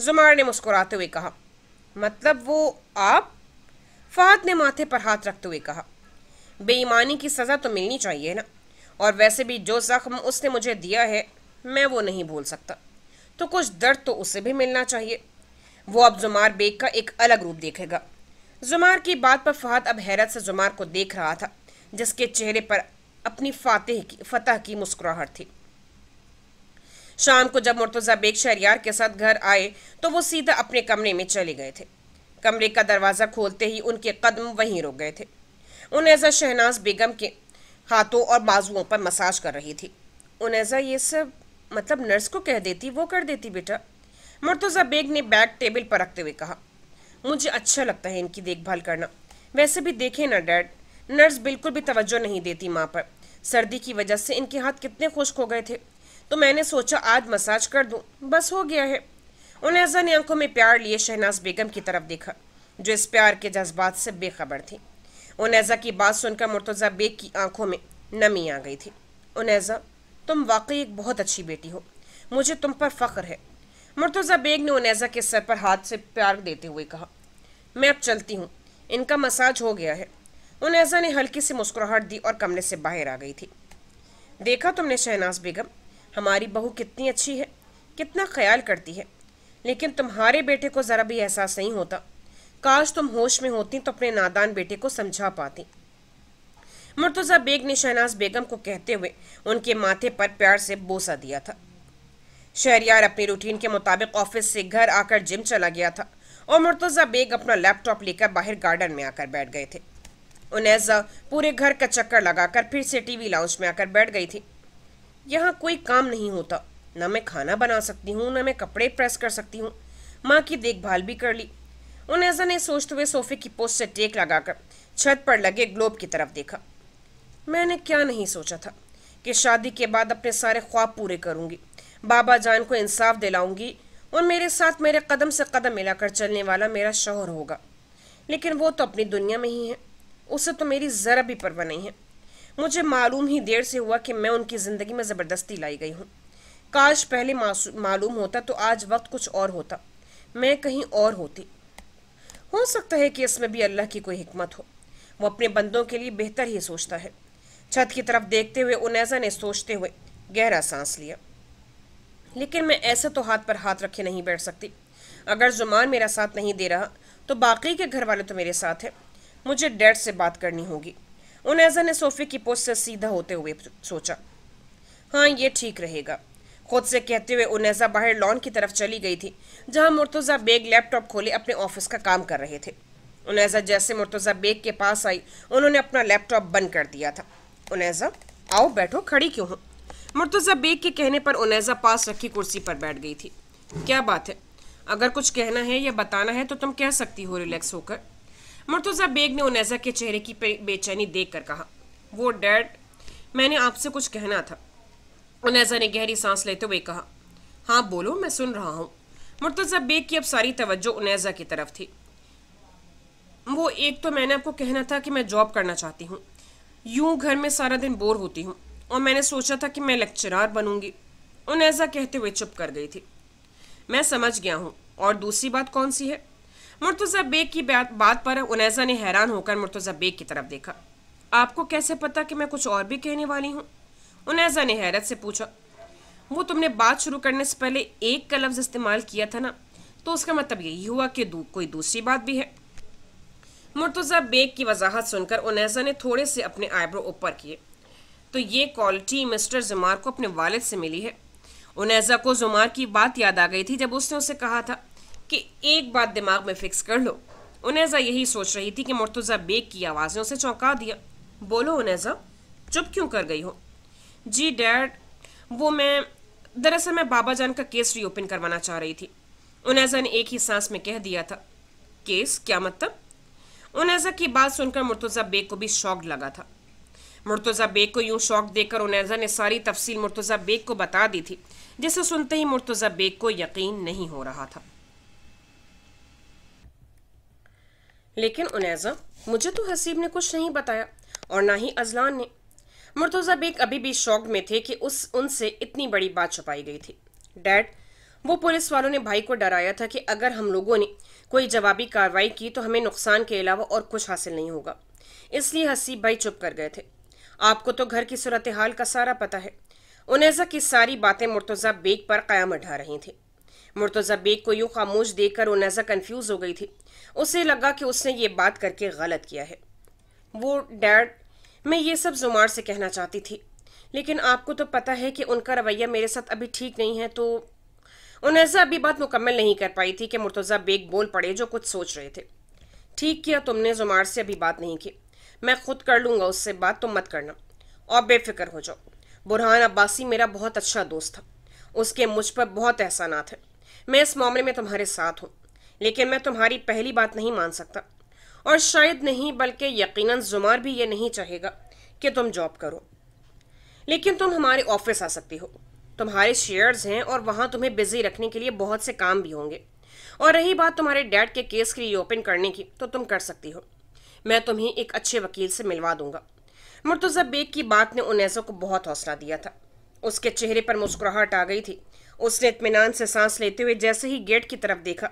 जुमान ने मुस्कुराते हुए कहा मतलब वो आप फहद ने माथे पर हाथ रखते हुए कहा बेईमानी की सज़ा तो मिलनी चाहिए ना और वैसे भी जो ज़ख्म उसने मुझे दिया है मैं वो नहीं भूल सकता तो कुछ दर्द तो उसे भी मिलना चाहिए वो अब जुमार बेग का एक अलग रूप देखेगा जुमार की बात पर फहद अब हैरत से जुमार को देख रहा था जिसके चेहरे पर अपनी फातह की फतह की मुस्कुराहट थी शाम को जब मुर्तज़ा बेग शहरियार के साथ घर आए तो वो सीधा अपने कमरे में चले गए थे कमरे का दरवाज़ा खोलते ही उनके कदम वहीं रुक गए थे उनजा शहनाज बेगम के हाथों और बाजुओं पर मसाज कर रही थी उनैजा ये सब मतलब नर्स को कह देती वो कर देती बेटा मुर्तज़ा बेग ने बैग टेबल पर रखते हुए कहा मुझे अच्छा लगता है इनकी देखभाल करना वैसे भी देखें ना डैड नर्स बिल्कुल भी तवज्जो नहीं देती माँ पर सर्दी की वजह से इनके हाथ कितने खुश्क हो गए थे तो मैंने सोचा आज मसाज कर दूँ बस हो गया है अजा ने आंखों में प्यार लिए शहनाज बेगम की तरफ देखा जो इस प्यार के जज्बात से बेखबर थी उनैजा की बात सुनकर मुर्तज़ा बेग की आंखों में नमी आ गई थी उनैजा तुम वाकई एक बहुत अच्छी बेटी हो मुझे तुम पर फ़ख्र है मुर्तज़ा बेग ने उनैजा के सर पर हाथ से प्यार देते हुए कहा मैं अब चलती हूँ इनका मसाज हो गया है उनैजा ने हल्की सी मुस्कुराहट दी और कमरे से बाहर आ गई थी देखा तुमने शहनाज बेगम हमारी बहू कितनी अच्छी है कितना ख्याल करती है लेकिन तुम्हारे बेटे को ज़रा भी एहसास नहीं होता काश तुम होश में होती तो अपने नादान बेटे को समझा पाती मुर्तज़ा बेग ने शहनाज बेगम को कहते हुए उनके माथे पर प्यार से बोसा दिया था शहरियार अपनी रूटीन के मुताबिक ऑफिस से घर आकर जिम चला गया था और मुर्तज़ा बेग अपना लैपटॉप लेकर बाहर गार्डन में आकर बैठ गए थे उनेजा पूरे घर का चक्कर लगाकर फिर से टीवी लाउंज में आकर बैठ गई थी यहाँ कोई काम नहीं होता न मैं खाना बना सकती हूँ न मैं कपड़े प्रेस कर सकती हूँ माँ की देखभाल भी कर ली उनेजा ने सोचते हुए सोफे की पोस्ट से टेक लगाकर छत पर लगे ग्लोब की तरफ देखा मैंने क्या नहीं सोचा था कि शादी के बाद अपने सारे ख्वाब पूरे करूंगी बाबा जान को इंसाफ दिलाऊंगी और मेरे साथ मेरे कदम से कदम मिलाकर चलने वाला मेरा शोहर होगा लेकिन वो तो अपनी दुनिया में ही है उससे तो मेरी ज़रा भी परवाह नहीं है मुझे मालूम ही देर से हुआ कि मैं उनकी ज़िंदगी में ज़बरदस्ती लाई गई हूँ काश पहले मालूम होता तो आज वक्त कुछ और होता मैं कहीं और होती हो सकता है कि इसमें भी अल्लाह की कोई हिकमत हो वो अपने बंदों के लिए बेहतर ही सोचता है छत की तरफ देखते हुए उनैजा ने सोचते हुए गहरा सांस लिया लेकिन मैं ऐसे तो हाथ पर हाथ रखे नहीं बैठ सकती अगर जुमान मेरा साथ नहीं दे रहा तो बाकी के घर वाले तो मेरे साथ हैं मुझे डैड से बात करनी होगी उनेजा ने सोफे की पोस्ट से सीधा होते हुए सोचा हाँ ये ठीक रहेगा खुद से कहते हुए उनेजा बाहर लॉन की तरफ चली गई थी जहाँ मुर्तज़ा बेग लैपटॉप खोले अपने ऑफिस का काम कर रहे थे उनेजा जैसे मुर्तज़ा बेग के पास आई उन्होंने अपना लैपटॉप बंद कर दिया था उनेजा आओ बैठो खड़ी क्यों हो मुर्तज़ा बेग के कहने पर उनेजा पास रखी कुर्सी पर बैठ गई थी क्या बात है अगर कुछ कहना है या बताना है तो तुम कह सकती हो रिलैक्स होकर मुर्तज़ा बेग ने उनैजा के चेहरे की बेचैनी देख कर कहा वो डैड मैंने आपसे कुछ कहना था उनैजा ने गहरी सांस लेते हुए कहा हाँ बोलो मैं सुन रहा हूँ मुर्तज़ा बेग की अब सारी तवज्जो उनैजा की तरफ थी वो एक तो मैंने आपको कहना था कि मैं जॉब करना चाहती हूँ यूं घर में सारा दिन बोर होती हूँ और मैंने सोचा था कि मैं लेक्चरार बनूंगी उनैजा कहते हुए चुप कर गई थी मैं समझ गया हूँ और दूसरी बात कौन सी है मुर्तज़ा बेग की बात पर उनैजा ने हैरान होकर मुर्तज़ा बेग की तरफ देखा आपको कैसे पता कि मैं कुछ और भी कहने वाली हूँ उनैजा ने हैरत से पूछा वो तुमने बात शुरू करने से पहले एक का लफ्ज़ इस्तेमाल किया था ना तो उसका मतलब यही हुआ कि दू, कोई दूसरी बात भी है मुर्तज़ा बेग की वजाहत सुनकर उनैजा ने थोड़े से अपने आईब्रो ऊपर किए तो ये क्वालिटी मिस्टर जुमार को अपने वालिद से मिली है उनैजा को जुमार की बात याद आ गई थी जब उसने उसे कहा था कि एक बात दिमाग में फिक्स कर लो उनेजा यही सोच रही थी कि मुर्तज़ा बेग की आवाज़ ने उसे चौंका दिया बोलो उनेजा चुप क्यों कर गई हो जी डैड वो मैं दरअसल मैं बाबा जान का केस रीओपन करवाना चाह रही थी उनेजा ने एक ही सांस में कह दिया था केस क्या मतलब उनेजा की बात सुनकर मुर्तज़ा बेग को भी शौक लगा था मुर्तज़ा बेग को यूं शौक देकर उनेजा ने सारी तफसील मुर्तज़ा बेग को बता दी थी जिसे सुनते ही मुर्तज़ा बेग को यकीन नहीं हो रहा था लेकिन उनैजा मुझे तो हसीब ने कुछ नहीं बताया और ना ही अजलान ने मुर्तज़ा बेग अभी भी शौक में थे कि उस उनसे इतनी बड़ी बात छुपाई गई थी डैड वो पुलिस वालों ने भाई को डराया था कि अगर हम लोगों ने कोई जवाबी कार्रवाई की तो हमें नुकसान के अलावा और कुछ हासिल नहीं होगा इसलिए हसीब भाई चुप कर गए थे आपको तो घर की सूरत हाल का सारा पता है उनैजा की सारी बातें मुर्तज़ा बेग पर क़याम उठा रही थी मुर्तज़ा बेग को यूँ खामोश देख कर वो नज़ा कन्फ्यूज़ हो गई थी उसे लगा कि उसने ये बात करके गलत किया है वो डैड मैं ये सब जुमार से कहना चाहती थी लेकिन आपको तो पता है कि उनका रवैया मेरे साथ अभी ठीक नहीं है तो उनजा अभी बात मुकम्मल नहीं कर पाई थी कि मुर्तज़ा बेग बोल पड़े जो कुछ सोच रहे थे ठीक किया तुमने जुमार से अभी बात नहीं की मैं खुद कर लूँगा उससे बात तुम मत करना और बेफिक्र हो जाओ बुरहान अब्बासी मेरा बहुत अच्छा दोस्त था उसके मुझ पर बहुत एहसानात हैं मैं इस मामले में तुम्हारे साथ हूँ लेकिन मैं तुम्हारी पहली बात नहीं मान सकता और शायद नहीं बल्कि यकीनन जुमार भी ये नहीं चाहेगा कि तुम जॉब करो लेकिन तुम हमारे ऑफिस आ सकती हो तुम्हारे शेयर्स हैं और वहाँ तुम्हें बिजी रखने के लिए बहुत से काम भी होंगे और रही बात तुम्हारे डैड के केस की रीओपन करने की तो तुम कर सकती हो मैं तुम्हें एक अच्छे वकील से मिलवा दूंगा मुर्तज़ा बेग की बात ने उनेजो को बहुत हौसला दिया था उसके चेहरे पर मुस्कुराहट आ गई थी उसने इतमान से सांस लेते हुए जैसे ही गेट की तरफ देखा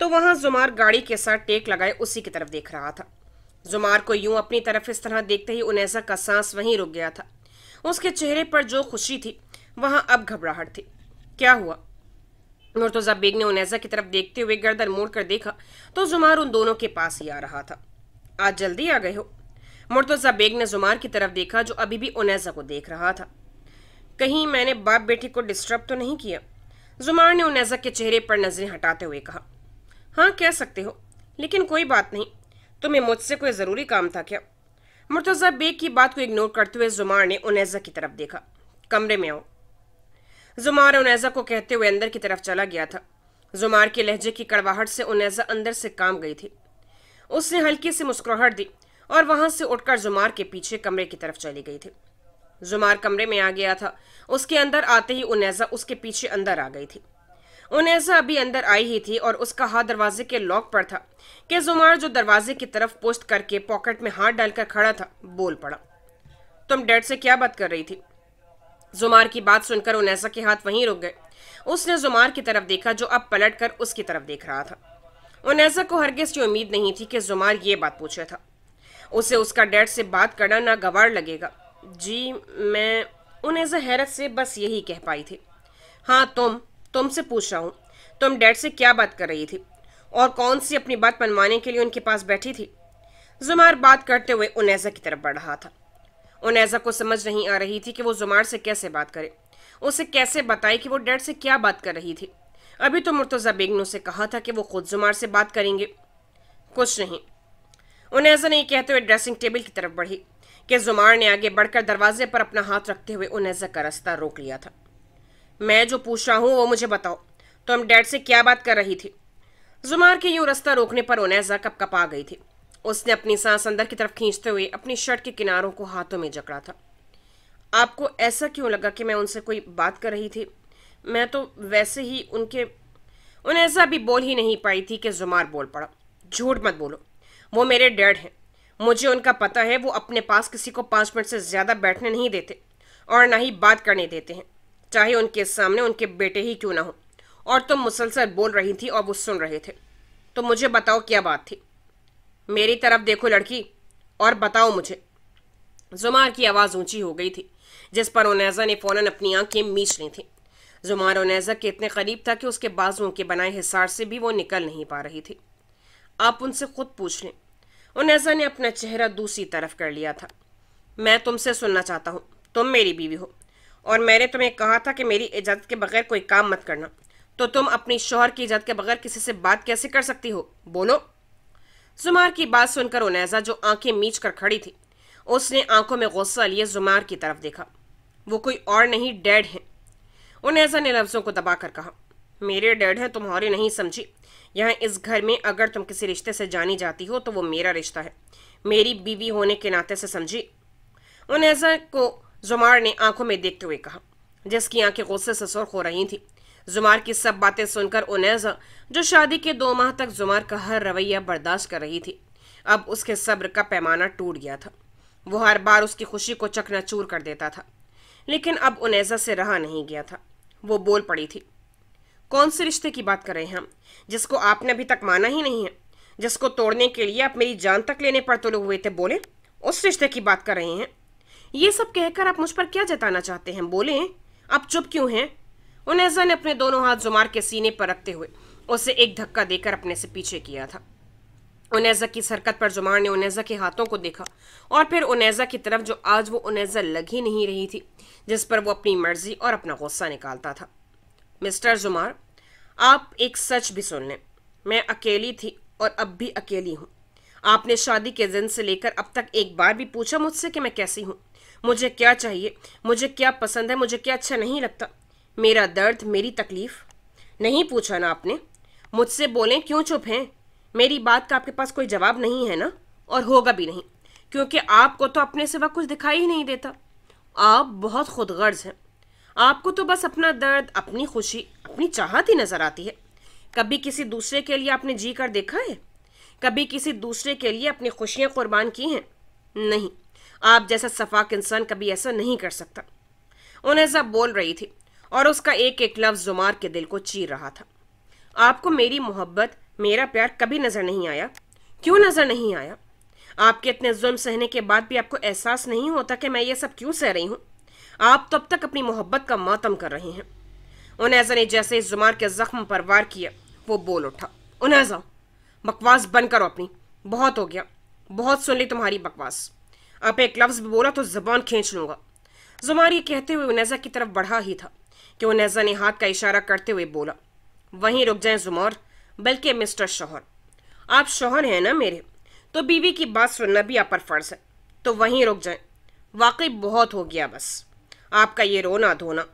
तो वहां जुमार गाड़ी के साथ टेक लगाए उसी की तरफ देख रहा था जुमार को यूं अपनी तरफ इस तरह देखते ही उनैसा का सांस वहीं रुक गया था उसके चेहरे पर जो खुशी थी वहां अब घबराहट थी क्या हुआ मुर्तज़ा बेग ने उनैसा की तरफ देखते हुए गर्दन मोड़ कर देखा तो जुमार उन दोनों के पास ही आ रहा था आज जल्दी आ गए हो मुर्तज़ा बेग ने जुमार की तरफ देखा जो अभी भी उनैसा को देख रहा था कहीं मैंने बाप बेटी को डिस्टर्ब तो नहीं किया जुमार ने उनजा के चेहरे पर नजरें हटाते हुए कहा हाँ कह सकते हो लेकिन कोई बात नहीं तुम्हें मुझसे कोई ज़रूरी काम था क्या मुर्तज़ा बेग की बात को इग्नोर करते हुए जुमार ने उनजा की तरफ देखा कमरे में आओ जुमार उनजा को कहते हुए अंदर की तरफ चला गया था जुमार के लहजे की कड़वाहट से उनजा अंदर से काम गई थी उसने हल्की सी मुस्कुराहट दी और वहां से उठकर जुमार के पीछे कमरे की तरफ चली गई थी जुमार कमरे में आ गया था उसके अंदर आते ही उनैजा उसके पीछे अंदर आ गई थी उनैजा अभी अंदर आई ही थी और उसका हाथ दरवाजे के लॉक पर था कि जुमार जो दरवाजे की तरफ पोस्ट करके पॉकेट में हाथ डालकर खड़ा था बोल पड़ा तुम डैड से क्या बात कर रही थी जुमार की बात सुनकर उनैसा के हाथ वहीं रुक गए उसने जुमार की तरफ देखा जो अब पलट कर उसकी तरफ देख रहा था उनैसा को हरगिज की उम्मीद नहीं थी कि जुमार ये बात पूछे था उसे उसका डैड से बात करना ना गवार लगेगा जी मैं उन्हें जहरत से बस यही कह पाई थी हाँ तुम तुमसे पूछ रहा हूँ तुम डैड से क्या बात कर रही थी और कौन सी अपनी बात मनवाने के लिए उनके पास बैठी थी जुमार बात करते हुए उनैजा की तरफ बढ़ रहा था उनैजा को समझ नहीं आ रही थी कि वो जुमार से कैसे बात करे उसे कैसे बताए कि वो डैड से क्या बात कर रही थी अभी तो मुर्तज़ा बेग ने उसे कहा था कि वो खुद जुमार से बात करेंगे कुछ नहीं उनैजा ने कहते हुए ड्रेसिंग टेबल की तरफ बढ़ी कि जुमार ने आगे बढ़कर दरवाजे पर अपना हाथ रखते हुए उन्हें का रास्ता रोक लिया था मैं जो पूछ रहा हूँ वो मुझे बताओ तुम तो डैड से क्या बात कर रही थी जुमार के यूं रास्ता रोकने पर कप कपकपा गई थी उसने अपनी सांस अंदर की तरफ खींचते हुए अपनी शर्ट के किनारों को हाथों में जकड़ा था आपको ऐसा क्यों लगा कि मैं उनसे कोई बात कर रही थी मैं तो वैसे ही उनके उन्हें ऐसा भी बोल ही नहीं पाई थी कि जुमार बोल पड़ा झूठ मत बोलो वो मेरे डैड हैं मुझे उनका पता है वो अपने पास किसी को पाँच मिनट से ज़्यादा बैठने नहीं देते और ना ही बात करने देते हैं चाहे उनके सामने उनके बेटे ही क्यों ना हो और तुम मुसलसल बोल रही थी और वो सुन रहे थे तो मुझे बताओ क्या बात थी मेरी तरफ देखो लड़की और बताओ मुझे जुमार की आवाज़ ऊंची हो गई थी जिस पर ओनेजा ने फ़ौरन अपनी आंखें मीच ली थी जुमार ओनेजा के इतने करीब था कि उसके बाजुओं के बनाए हिसार से भी वो निकल नहीं पा रही थी आप उनसे खुद पूछ लें उनेजा ने अपना चेहरा दूसरी तरफ कर लिया था मैं तुमसे सुनना चाहता हूँ तुम मेरी बीवी हो और मैंने तुम्हें कहा था कि मेरी इजाज़त के बगैर कोई काम मत करना तो तुम अपनी शोहर की इजाज़त के बगैर किसी से बात कैसे कर सकती हो बोलो जुमार की बात सुनकर उनेजा जो आंखें मीच कर खड़ी थी उसने आंखों में गुस्सा लिए जुमार की तरफ देखा वो कोई और नहीं डैड हैं उनेजा ने लफ्ज़ों को दबाकर कहा मेरे डैड हैं तुम्हारे नहीं समझी यहाँ इस घर में अगर तुम किसी रिश्ते से जानी जाती हो तो वो मेरा रिश्ता है मेरी बीवी होने के नाते से समझी ऐसा को जुमार ने आंखों में देखते हुए कहा जिसकी आंखें गुस्से से सुर्ख हो रही थीं जुमार की सब बातें सुनकर उनेजा जो शादी के दो माह तक जुमार का हर रवैया बर्दाश्त कर रही थी अब उसके सब्र का पैमाना टूट गया था वो हर बार उसकी खुशी को चकनाचूर कर देता था लेकिन अब उनेजा से रहा नहीं गया था वो बोल पड़ी थी कौन से रिश्ते की बात कर रहे हैं हम जिसको आपने अभी तक माना ही नहीं है जिसको तोड़ने के लिए आप मेरी जान तक लेने पर तुले तो हुए थे बोले उस रिश्ते की बात कर रहे हैं ये सब कहकर आप मुझ पर क्या जताना चाहते हैं बोले आप चुप क्यों हैं उनेजा ने अपने दोनों हाथ जुमार के सीने पर रखते हुए उसे एक धक्का देकर अपने से पीछे किया था उनेजा की सरकत पर जुमार ने उनेजा के हाथों को देखा और फिर उनेजा की तरफ जो आज वो उनेजा लग ही नहीं रही थी जिस पर वो अपनी मर्जी और अपना गुस्सा निकालता था मिस्टर जुमार आप एक सच भी सुन लें मैं अकेली थी और अब भी अकेली हूँ आपने शादी के दिन से लेकर अब तक एक बार भी पूछा मुझसे कि मैं कैसी हूँ मुझे क्या चाहिए मुझे क्या पसंद है मुझे क्या अच्छा नहीं लगता मेरा दर्द मेरी तकलीफ नहीं पूछा ना आपने मुझसे बोलें क्यों चुप हैं मेरी बात का आपके पास कोई जवाब नहीं है ना और होगा भी नहीं क्योंकि आपको तो अपने सिवा कुछ दिखाई ही नहीं देता आप बहुत खुदगर्ज हैं आपको तो बस अपना दर्द अपनी खुशी अपनी चाहत ही नज़र आती है कभी किसी दूसरे के लिए आपने जी कर देखा है कभी किसी दूसरे के लिए अपनी खुशियाँ कुर्बान की हैं नहीं आप जैसा सफाक इंसान कभी ऐसा नहीं कर सकता उन्हें सब बोल रही थी और उसका एक एक लफ्ज़ जुमार के दिल को चीर रहा था आपको मेरी मोहब्बत मेरा प्यार कभी नज़र नहीं आया क्यों नज़र नहीं आया आपके इतने जुल्म सहने के बाद भी आपको एहसास नहीं होता कि मैं ये सब क्यों सह रही हूँ आप तब तक अपनी मोहब्बत का मातम कर रहे हैं उनैजा ने जैसे जुमार के जख्म पर वार किया वो बोल उठा उनैजा बकवास बंद करो अपनी बहुत हो गया बहुत सुन ली तुम्हारी बकवास आप एक लफ्ज़ भी बोला तो जबान खींच लूंगा जुमार ये कहते हुए उनैजा की तरफ बढ़ा ही था कि उनैजा ने हाथ का इशारा करते हुए बोला वहीं रुक जाए जुमार बल्कि मिस्टर शोहर आप शोहर हैं ना मेरे तो बीवी की बात सुनना भी आप पर फर्ज है तो वहीं रुक जाए वाकई बहुत हो गया बस आपका ये रोना धोना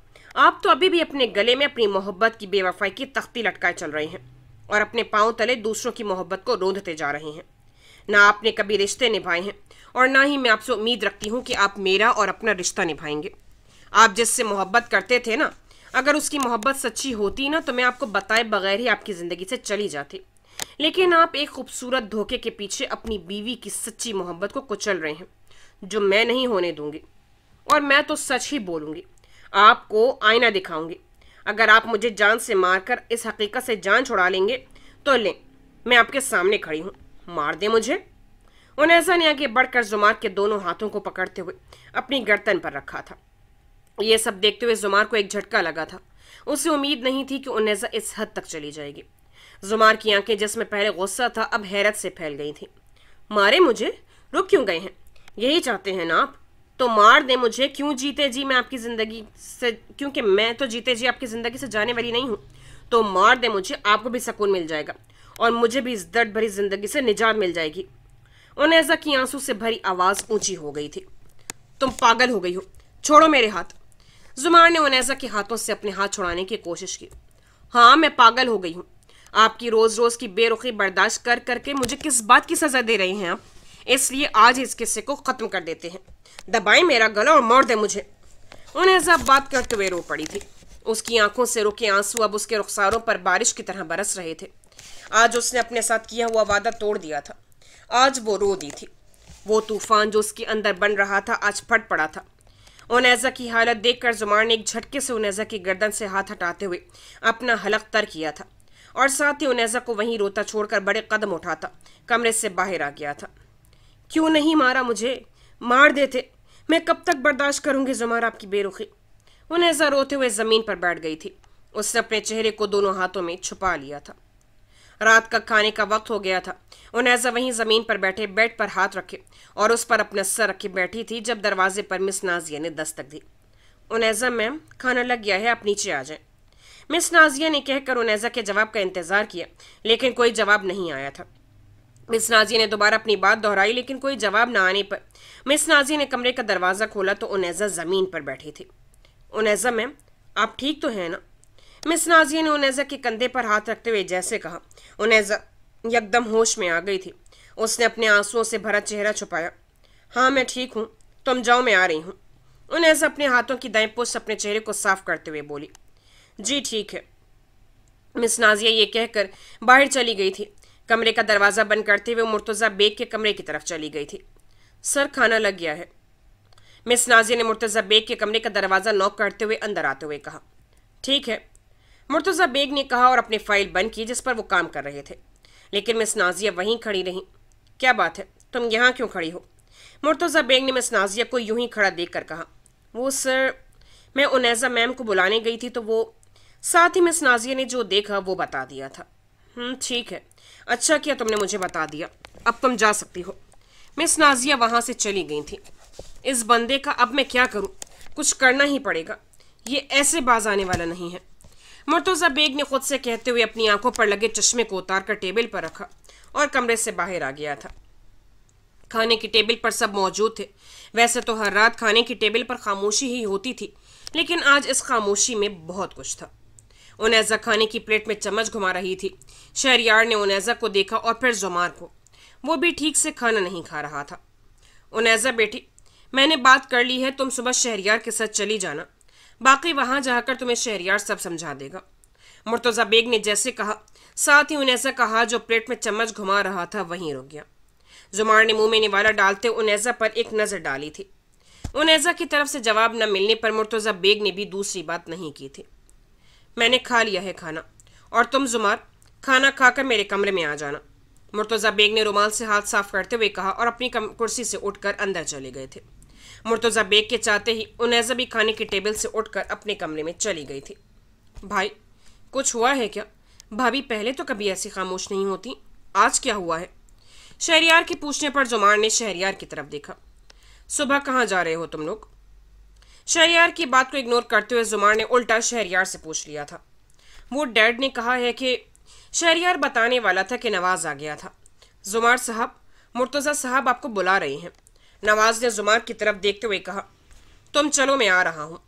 आप तो अभी भी अपने गले में अपनी मोहब्बत की बेवफाई की तख्ती लटकाए चल रहे हैं और अपने पांव तले दूसरों की मोहब्बत को रोंधते जा रहे हैं ना आपने कभी रिश्ते निभाए हैं और ना ही मैं आपसे उम्मीद रखती हूँ कि आप मेरा और अपना रिश्ता निभाएंगे आप जिससे मोहब्बत करते थे ना अगर उसकी मोहब्बत सच्ची होती ना तो मैं आपको बताए बगैर ही आपकी ज़िंदगी से चली जाती लेकिन आप एक खूबसूरत धोखे के पीछे अपनी बीवी की सच्ची मोहब्बत को कुचल रहे हैं जो मैं नहीं होने दूंगी और मैं तो सच ही बोलूंगी आपको आईना दिखाऊंगी अगर आप मुझे जान से मारकर इस हकीकत से जान छुड़ा लेंगे तो लें मैं आपके सामने खड़ी हूं मार दे मुझे उन्हें ऐसा नहीं आगे बढ़कर जुमार के दोनों हाथों को पकड़ते हुए अपनी गर्तन पर रखा था यह सब देखते हुए जुमार को एक झटका लगा था उसे उम्मीद नहीं थी कि उन्नेजा इस हद तक चली जाएगी जुमार की आंखें जिसमें पहले गुस्सा था अब हैरत से फैल गई थी मारे मुझे रुक क्यों गए हैं यही चाहते हैं ना आप तो मार दे मुझे क्यों जीते जी मैं आपकी ज़िंदगी से क्योंकि मैं तो जीते जी आपकी ज़िंदगी से जाने वाली नहीं हूँ तो मार दे मुझे आपको भी सुकून मिल जाएगा और मुझे भी इस दर्द भरी ज़िंदगी से निजात मिल जाएगी उन्हें ऐसा की आंसू से भरी आवाज़ ऊंची हो गई थी तुम पागल हो गई हो छोड़ो मेरे हाथ जुमार ने उनेजा के हाथों से अपने हाथ छुड़ाने की कोशिश की हाँ मैं पागल हो गई हूँ आपकी रोज़ रोज़ की बेरुखी बर्दाश्त कर करके मुझे किस बात की सज़ा दे रही हैं आप इसलिए आज इस किस्से को ख़त्म कर देते हैं दबाएं मेरा गला और मोड़ दे मुझे उन्हें सब बात करते हुए रो पड़ी थी उसकी आंखों से रुके आंसू अब उसके रुखसारों पर बारिश की तरह बरस रहे थे आज उसने अपने साथ किया हुआ वादा तोड़ दिया था आज वो रो दी थी वो तूफान जो उसके अंदर बन रहा था आज फट पड़ा था ओनेजा की हालत देखकर जुमान ने एक झटके से ओनेजा की गर्दन से हाथ हटाते हुए अपना हलक तर किया था और साथ ही ओनेजा को वहीं रोता छोड़कर बड़े कदम उठाता कमरे से बाहर आ गया था क्यों नहीं मारा मुझे मार देते मैं कब तक बर्दाश्त करूंगी जुमारा आपकी बेरुखी उन्हें नहजा रोते हुए ज़मीन पर बैठ गई थी उसने अपने चेहरे को दोनों हाथों में छुपा लिया था रात का खाने का वक्त हो गया था उनैजा वहीं ज़मीन पर बैठे बेड पर हाथ रखे और उस पर अपना सर रखे बैठी थी जब दरवाजे पर मिस नाजिया ने दस्तक दी उनैजा मैम खाना लग गया है आप नीचे आ जाएं मिस नाजिया ने कहकर उनैजा के जवाब का इंतज़ार किया लेकिन कोई जवाब नहीं आया था मिस नाजिया ने दोबारा अपनी बात दोहराई लेकिन कोई जवाब ना आने पर मिस नाजिया ने कमरे का दरवाज़ा खोला तो उनैजा ज़मीन पर बैठी थी उनैजा मैम आप ठीक तो हैं ना मिस नाजिया ने उनैजा के कंधे पर हाथ रखते हुए जैसे कहा उनैजा यकदम होश में आ गई थी उसने अपने आंसुओं से भरा चेहरा छुपाया हाँ मैं ठीक हूँ तुम जाओ मैं आ रही हूँ उनैजा अपने हाथों की दाएं पुष्ट अपने चेहरे को साफ करते हुए बोली जी ठीक है मिस नाजिया ये कहकर बाहर चली गई थी कमरे का दरवाज़ा बंद करते हुए मुर्तज़ा बेग के कमरे की तरफ चली गई थी सर खाना लग गया है मिस नाजिया ने मुर्तज़ा बेग के कमरे का दरवाज़ा नॉक करते हुए अंदर आते हुए कहा ठीक है मुर्तज़ा बेग ने कहा और अपनी फ़ाइल बंद की जिस पर वो काम कर रहे थे लेकिन मिस नाजिया वहीं खड़ी रहीं क्या बात है तुम यहाँ क्यों खड़ी हो मुर्तज़ा बेग ने मिस नाजिया को यूं ही खड़ा देख कर कहा वो सर मैं उनैज़ा मैम को बुलाने गई थी तो वो साथ ही मिस नाजिया ने जो देखा वो बता दिया था हम्म, ठीक है अच्छा किया तुमने मुझे बता दिया अब तुम जा सकती हो मिस नाजिया वहाँ से चली गई थी इस बंदे का अब मैं क्या करूँ कुछ करना ही पड़ेगा ये ऐसे बाज आने वाला नहीं है मुर्तुजा बेग ने खुद से कहते हुए अपनी आंखों पर लगे चश्मे को उतार कर टेबल पर रखा और कमरे से बाहर आ गया था खाने की टेबल पर सब मौजूद थे वैसे तो हर रात खाने की टेबल पर खामोशी ही होती थी लेकिन आज इस खामोशी में बहुत कुछ था ओनेजा खाने की प्लेट में चम्मच घुमा रही थी शहरियार ने ओनेजा को देखा और फिर जुमार को वो भी ठीक से खाना नहीं खा रहा था ओनेजा बेटी मैंने बात कर ली है तुम सुबह शहरियार के साथ चली जाना बाकी वहां जाकर तुम्हें शहरियार सब समझा देगा मुर्तज़ा बेग ने जैसे कहा साथ ही उनैजा का हाथ जो प्लेट में चम्मच घुमा रहा था वहीं रुक गया जुमार ने मुंह में निवाला डालते उनैजा पर एक नज़र डाली थी उनैजा की तरफ से जवाब न मिलने पर मुर्तज़ा बेग ने भी दूसरी बात नहीं की थी मैंने खा लिया है खाना और तुम जुमार खाना खाकर मेरे कमरे में आ जाना मुर्तज़ा बेग ने रुमाल से हाथ साफ करते हुए कहा और अपनी कुर्सी से उठकर अंदर चले गए थे मुर्तज़ा बेग के चाहते ही उनैजा भी खाने के टेबल से उठकर अपने कमरे में चली गई थी भाई कुछ हुआ है क्या भाभी पहले तो कभी ऐसी खामोश नहीं होती आज क्या हुआ है शहरियार के पूछने पर जुमार ने शहरियार की तरफ देखा सुबह कहाँ जा रहे हो तुम लोग शहरियार की बात को इग्नोर करते हुए जुमार ने उल्टा शहरियार से पूछ लिया था वो डैड ने कहा है कि शहरियार बताने वाला था कि नवाज आ गया था जुमार साहब मुर्तज़ा साहब आपको बुला रहे हैं नवाज ने जुमार की तरफ देखते हुए कहा तुम चलो मैं आ रहा हूँ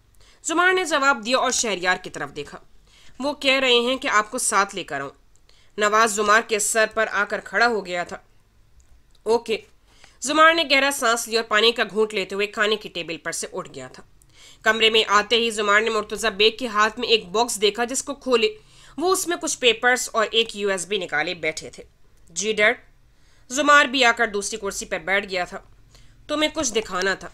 जुमार ने जवाब दिया और शहरियार की तरफ देखा वो कह रहे हैं कि आपको साथ लेकर आऊँ नवाज जुमार के सर पर आकर खड़ा हो गया था ओके जुमार ने गहरा सांस लिया और पानी का घूंट लेते हुए खाने की टेबल पर से उठ गया था कमरे में आते ही जुमान ने मुर्तज़ा बेग के हाथ में एक बॉक्स देखा जिसको खोले वो उसमें कुछ पेपर्स और एक यूएसबी निकाले बैठे थे जी डैड जुमार भी आकर दूसरी कुर्सी पर बैठ गया था तुम्हें कुछ दिखाना था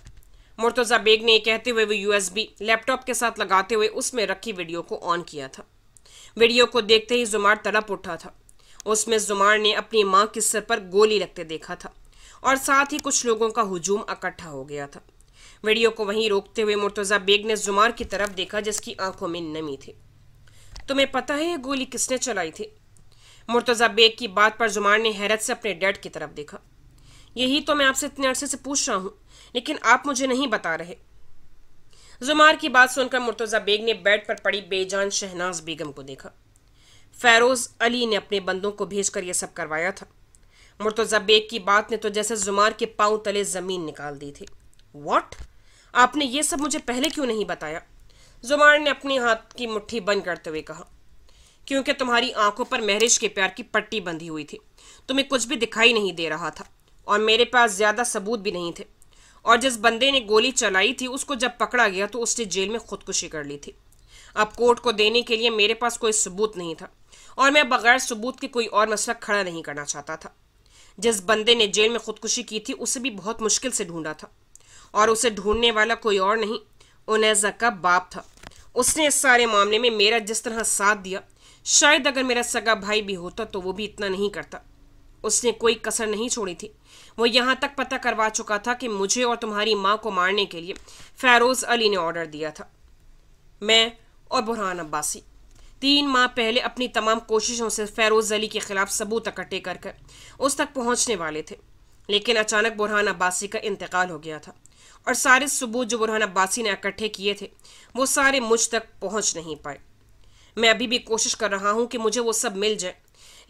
मुर्तज़ा बेग ने कहते हुए वो यूएसबी लैपटॉप के साथ लगाते हुए उसमें रखी वीडियो को ऑन किया था वीडियो को देखते ही जुमार तड़प उठा था उसमें जुमार ने अपनी माँ के सिर पर गोली लगते देखा था और साथ ही कुछ लोगों का हजूम इकट्ठा हो गया था वीडियो को वहीं रोकते हुए मुर्तज़ा बेग ने जुमार की तरफ देखा जिसकी आंखों में नमी थी तुम्हें पता है ये गोली किसने चलाई थी मुर्तज़ा बेग की बात पर जुमार ने हैरत से अपने डैड की तरफ देखा यही तो मैं आपसे इतने अरसे से पूछ रहा हूँ लेकिन आप मुझे नहीं बता रहे जुमार की बात सुनकर मुर्तज़ा बेग ने बेड पर पड़ी बेजान शहनाज बेगम को देखा फैरोज़ अली ने अपने बंदों को भेजकर यह सब करवाया था मुर्तज़ा बेग की बात ने तो जैसे जुमार के पांव तले ज़मीन निकाल दी थी वॉट आपने ये सब मुझे पहले क्यों नहीं बताया जुबार ने अपने हाथ की मुट्ठी बंद करते हुए कहा क्योंकि तुम्हारी आंखों पर महरिश के प्यार की पट्टी बंधी हुई थी तुम्हें कुछ भी दिखाई नहीं दे रहा था और मेरे पास ज़्यादा सबूत भी नहीं थे और जिस बंदे ने गोली चलाई थी उसको जब पकड़ा गया तो उसने जेल में खुदकुशी कर ली थी अब कोर्ट को देने के लिए मेरे पास कोई सबूत नहीं था और मैं बगैर सबूत के कोई और मसला खड़ा नहीं करना चाहता था जिस बंदे ने जेल में खुदकुशी की थी उसे भी बहुत मुश्किल से ढूंढा था और उसे ढूंढने वाला कोई और नहीं ओनेजा का बाप था उसने इस सारे मामले में मेरा जिस तरह साथ दिया शायद अगर मेरा सगा भाई भी होता तो वो भी इतना नहीं करता उसने कोई कसर नहीं छोड़ी थी वो यहाँ तक पता करवा चुका था कि मुझे और तुम्हारी माँ को मारने के लिए फैरोज़ अली ने ऑर्डर दिया था मैं और बुरहान अब्बासी तीन माह पहले अपनी तमाम कोशिशों से फैरोज़ अली के ख़िलाफ़ सबूत इकट्ठे कर कर उस तक पहुँचने वाले थे लेकिन अचानक बुरहान अब्बासी का इंतकाल हो गया था और सारे सबूत जो बुरहान अब्बासी ने इकट्ठे किए थे वो सारे मुझ तक पहुंच नहीं पाए मैं अभी भी कोशिश कर रहा हूं कि मुझे वो सब मिल जाए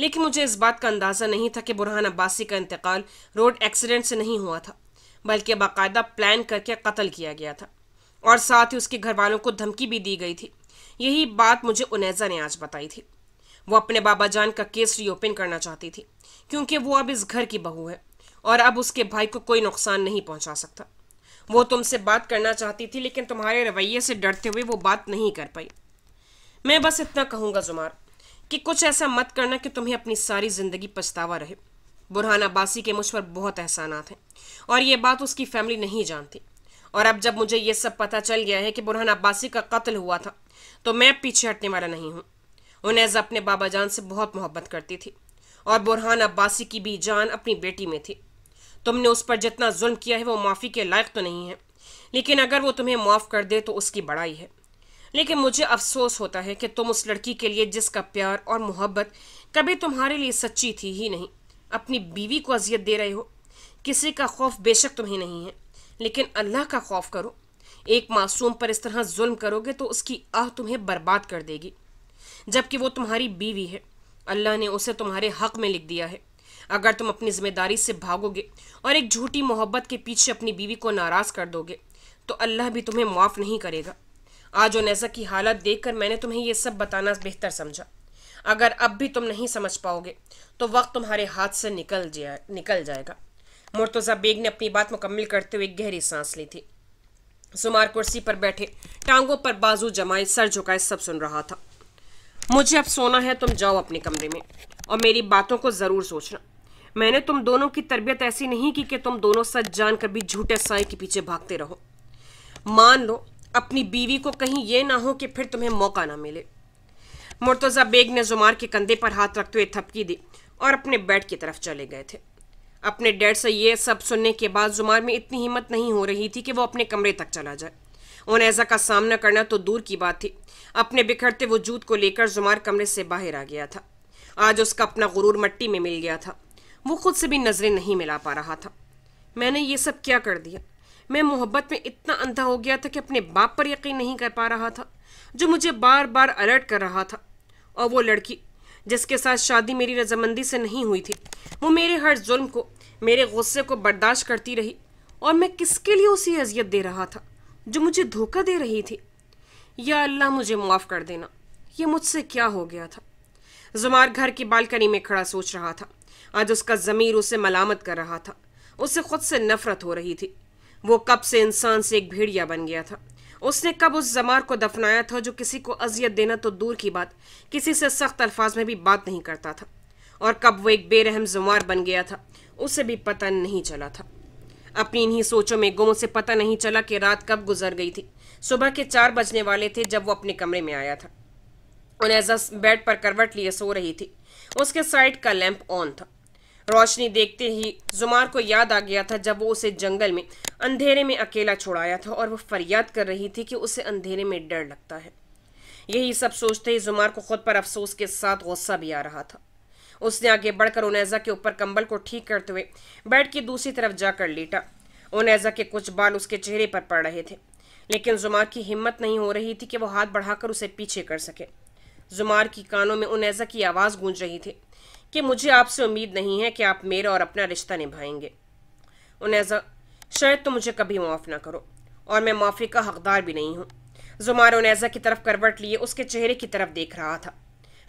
लेकिन मुझे इस बात का अंदाज़ा नहीं था कि बुरहान अब्बासी का इंतकाल रोड एक्सीडेंट से नहीं हुआ था बल्कि बाकायदा प्लान करके कत्ल किया गया था और साथ ही उसके घर वालों को धमकी भी दी गई थी यही बात मुझे उनेजा ने आज बताई थी वो अपने बाबा जान का केस रीओपन करना चाहती थी क्योंकि वो अब इस घर की बहू है और अब उसके भाई को कोई नुकसान नहीं पहुंचा सकता वो तुमसे बात करना चाहती थी लेकिन तुम्हारे रवैये से डरते हुए वो बात नहीं कर पाई मैं बस इतना कहूँगा जुमार कि कुछ ऐसा मत करना कि तुम्हें अपनी सारी ज़िंदगी पछतावा रहे बुरहान अब्बासी के मुझ पर बहुत एहसानात हैं और ये बात उसकी फैमिली नहीं जानती और अब जब मुझे ये सब पता चल गया है कि बुरहान अब्बासी का कत्ल हुआ था तो मैं पीछे हटने वाला नहीं हूँ उनैज़ अपने बाबा जान से बहुत मोहब्बत करती थी और बुरहान अब्बासी की भी जान अपनी बेटी में थी तुमने उस पर जितना जुल्म किया है वो माफ़ी के लायक तो नहीं है लेकिन अगर वो तुम्हें माफ़ कर दे तो उसकी बड़ाई है लेकिन मुझे अफसोस होता है कि तुम उस लड़की के लिए जिसका प्यार और मोहब्बत कभी तुम्हारे लिए सच्ची थी ही नहीं अपनी बीवी को अजियत दे रहे हो किसी का खौफ बेशक तुम्हें नहीं है लेकिन अल्लाह का खौफ करो एक मासूम पर इस तरह जुल्म करोगे तो उसकी आह तुम्हें बर्बाद कर देगी जबकि वो तुम्हारी बीवी है अल्लाह ने उसे तुम्हारे हक में लिख दिया है अगर तुम अपनी जिम्मेदारी से भागोगे और एक झूठी मोहब्बत के पीछे अपनी बीवी को नाराज़ कर दोगे तो अल्लाह भी तुम्हें माफ़ नहीं करेगा आज ओनैसा की हालत देखकर मैंने तुम्हें यह सब बताना बेहतर समझा अगर अब भी तुम नहीं समझ पाओगे तो वक्त तुम्हारे हाथ से निकल जाए निकल जाएगा मुर्तज़ा बेग ने अपनी बात मुकम्मल करते हुए गहरी सांस ली थी सुमार कुर्सी पर बैठे टांगों पर बाजू जमाए सर झुकाए सब सुन रहा था मुझे अब सोना है तुम जाओ अपने कमरे में और मेरी बातों को ज़रूर सोचना मैंने तुम दोनों की तरबियत ऐसी नहीं की कि तुम दोनों सच जान कर भी झूठे साए के पीछे भागते रहो मान लो अपनी बीवी को कहीं ये ना हो कि फिर तुम्हें मौका ना मिले मुर्तज़ा बेग ने जुमार के कंधे पर हाथ रखते हुए थपकी दी और अपने बेड की तरफ चले गए थे अपने डैड से ये सब सुनने के बाद जुमार में इतनी हिम्मत नहीं हो रही थी कि वो अपने कमरे तक चला जाए ओनेजा का सामना करना तो दूर की बात थी अपने बिखरते वजूद को लेकर जुमार कमरे से बाहर आ गया था आज उसका अपना गुरूर मट्टी में मिल गया था वो खुद से भी नज़रें नहीं मिला पा रहा था मैंने ये सब क्या कर दिया मैं मोहब्बत में इतना अंधा हो गया था कि अपने बाप पर यकीन नहीं कर पा रहा था जो मुझे बार बार अलर्ट कर रहा था और वो लड़की जिसके साथ शादी मेरी रजामंदी से नहीं हुई थी वो मेरे हर जुल्म को मेरे गुस्से को बर्दाश्त करती रही और मैं किसके लिए उसे अजियत दे रहा था जो मुझे धोखा दे रही थी या अल्लाह मुझे माफ़ कर देना ये मुझसे क्या हो गया था जुमार घर की बालकनी में खड़ा सोच रहा था आज उसका ज़मीर उसे मलामत कर रहा था उसे खुद से नफरत हो रही थी वो कब से इंसान से एक भेड़िया बन गया था उसने कब उस जमार को दफनाया था जो किसी को अजियत देना तो दूर की बात किसी से सख्त अल्फाज में भी बात नहीं करता था और कब वो एक बेरहम जुमार बन गया था उसे भी पता नहीं चला था अपनी इन्हीं सोचों में गुम से पता नहीं चला कि रात कब गुजर गई थी सुबह के चार बजने वाले थे जब वो अपने कमरे में आया था उन्हें बेड पर करवट लिए सो रही थी उसके साइड का लैंप ऑन था रोशनी देखते ही जुमार को याद आ गया था जब वो उसे जंगल में अंधेरे में अकेला छोड़ाया था और वह फरियाद कर रही थी कि उसे अंधेरे में डर लगता है यही सब सोचते ही जुमार को खुद पर अफसोस के साथ गुस्सा भी आ रहा था उसने आगे बढ़कर ओनेजा के ऊपर कंबल को ठीक करते हुए बेड की दूसरी तरफ जाकर लेटा ओनेजा के कुछ बाल उसके चेहरे पर पड़ रहे थे लेकिन जुमार की हिम्मत नहीं हो रही थी कि वो हाथ बढ़ाकर उसे पीछे कर सके जुमार की कानों में उनैजा की आवाज़ गूंज रही थी कि मुझे आपसे उम्मीद नहीं है कि आप मेरा और अपना रिश्ता निभाएंगे उनैजा शायद तुम मुझे कभी माफ़ ना करो और मैं माफ़ी का हकदार भी नहीं हूँ जुमार उनैजा की तरफ करवट लिए उसके चेहरे की तरफ देख रहा था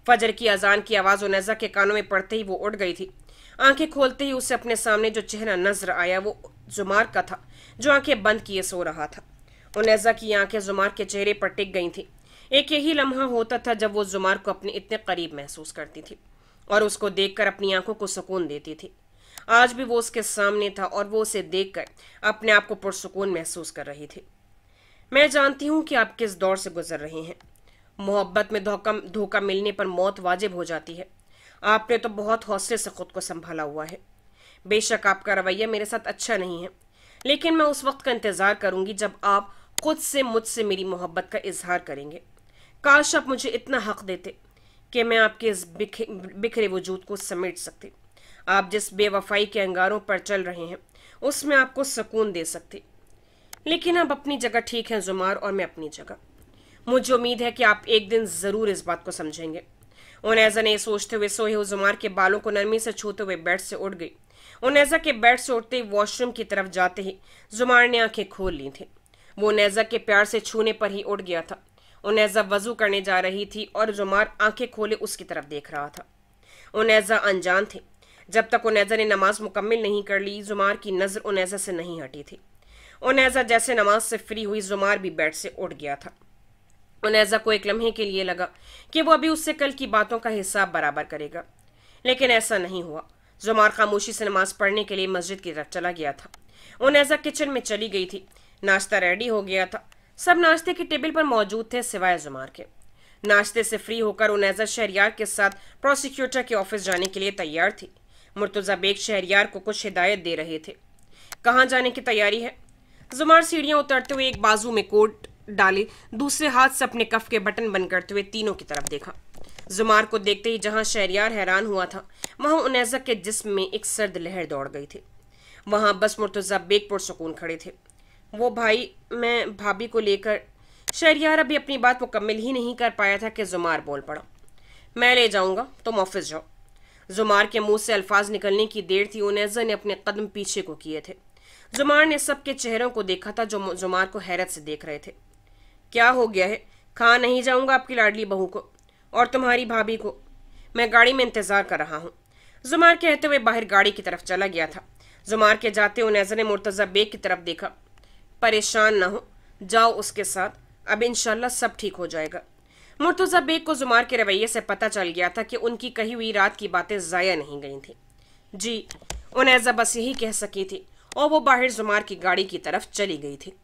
फजर की अजान की आवाज़ उनैजा के कानों में पड़ते ही वो उठ गई थी आंखें खोलते ही उसे अपने सामने जो चेहरा नजर आया वो जुमार का था जो आंखें बंद किए सो रहा था उनैजा की आंखें जुमार के चेहरे पर टिक गई थी एक यही लम्हा होता था जब वो जुमार को अपने इतने करीब महसूस करती थी और उसको देखकर अपनी आंखों को सुकून देती थी आज भी वो उसके सामने था और वो उसे देखकर अपने आप को पुरसकून महसूस कर रही थी मैं जानती हूँ कि आप किस दौर से गुजर रहे हैं मोहब्बत में धोखा धोखा मिलने पर मौत वाजिब हो जाती है आपने तो बहुत हौसले से खुद को संभाला हुआ है बेशक आपका रवैया मेरे साथ अच्छा नहीं है लेकिन मैं उस वक्त का इंतज़ार करूंगी जब आप खुद से मुझसे मेरी मोहब्बत का इजहार करेंगे काश आप मुझे इतना हक देते कि मैं आपके इस बिखे बिखरे वजूद को समेट सकती आप जिस बेवफाई के अंगारों पर चल रहे हैं उसमें आपको सुकून दे सकती लेकिन आप अपनी जगह ठीक हैं जुमार और मैं अपनी जगह मुझे उम्मीद है कि आप एक दिन ज़रूर इस बात को समझेंगे ओनेजा ने सोचते हुए सोहे जुमार के बालों को नरमी से छूते हुए बेड से उठ गई ओनेजा के बेड से उठते वॉशरूम की तरफ जाते ही जुमार ने आंखें खोल ली थी वो नैजा के प्यार से छूने पर ही उठ गया था उनैजा वजू करने जा रही थी और जुमार आंखें खोले उसकी तरफ देख रहा था उनैजा अनजान थे जब तक उनैजा ने नमाज मुकम्मल नहीं कर ली जुमार की नज़र उनैजा से नहीं हटी थी उनैजा जैसे नमाज से फ्री हुई जुमार भी बेड से उठ गया था उनैजा को एक लम्हे के लिए लगा कि वो अभी उससे कल की बातों का हिसाब बराबर करेगा लेकिन ऐसा नहीं हुआ जुमार खामोशी से नमाज पढ़ने के लिए मस्जिद की तरफ चला गया था उनैजा किचन में चली गई थी नाश्ता रेडी हो गया था सब नाश्ते के टेबल पर मौजूद थे सिवाय जुमार के नाश्ते से फ्री होकर उनैजा शहरियार के साथ प्रोसिक्यूटर के ऑफिस जाने के लिए तैयार थी मुर्तजा बेग शहरियार को कुछ हिदायत दे रहे थे कहाँ जाने की तैयारी है जुमार सीढ़ियाँ उतरते हुए एक बाजू में कोट डाले दूसरे हाथ से अपने कफ के बटन बंद करते हुए तीनों की तरफ देखा जुमार को देखते ही जहां शहरियार हैरान हुआ था वहां उनैजा के जिस्म में एक सर्द लहर दौड़ गई थी वहां बस मुर्तजा बेग पुरसकून खड़े थे वो भाई मैं भाभी को लेकर शहरियार अभी अपनी बात मुकम्मल ही नहीं कर पाया था कि जुमार बोल पड़ा मैं ले जाऊंगा तुम ऑफिस जाओ जुमार के मुंह से अल्फाज निकलने की देर थी ओनेजा ने अपने कदम पीछे को किए थे जुमार ने सबके चेहरों को देखा था जो जुमार को हैरत से देख रहे थे क्या हो गया है खा नहीं जाऊंगा आपकी लाडली बहू को और तुम्हारी भाभी को मैं गाड़ी में इंतज़ार कर रहा हूँ जुमार कहते हुए बाहर गाड़ी की तरफ चला गया था जुमार के जाते उनजा ने मुर्तज़ा बेग की तरफ देखा परेशान ना हो जाओ उसके साथ अब इनशाला सब ठीक हो जाएगा मुर्तज़ा बेग को जुमार के रवैये से पता चल गया था कि उनकी कही हुई रात की बातें ज़ाया नहीं गई थी जी उन्हें ऐसा बस यही कह सकी थी और वो बाहर जुमार की गाड़ी की तरफ चली गई थी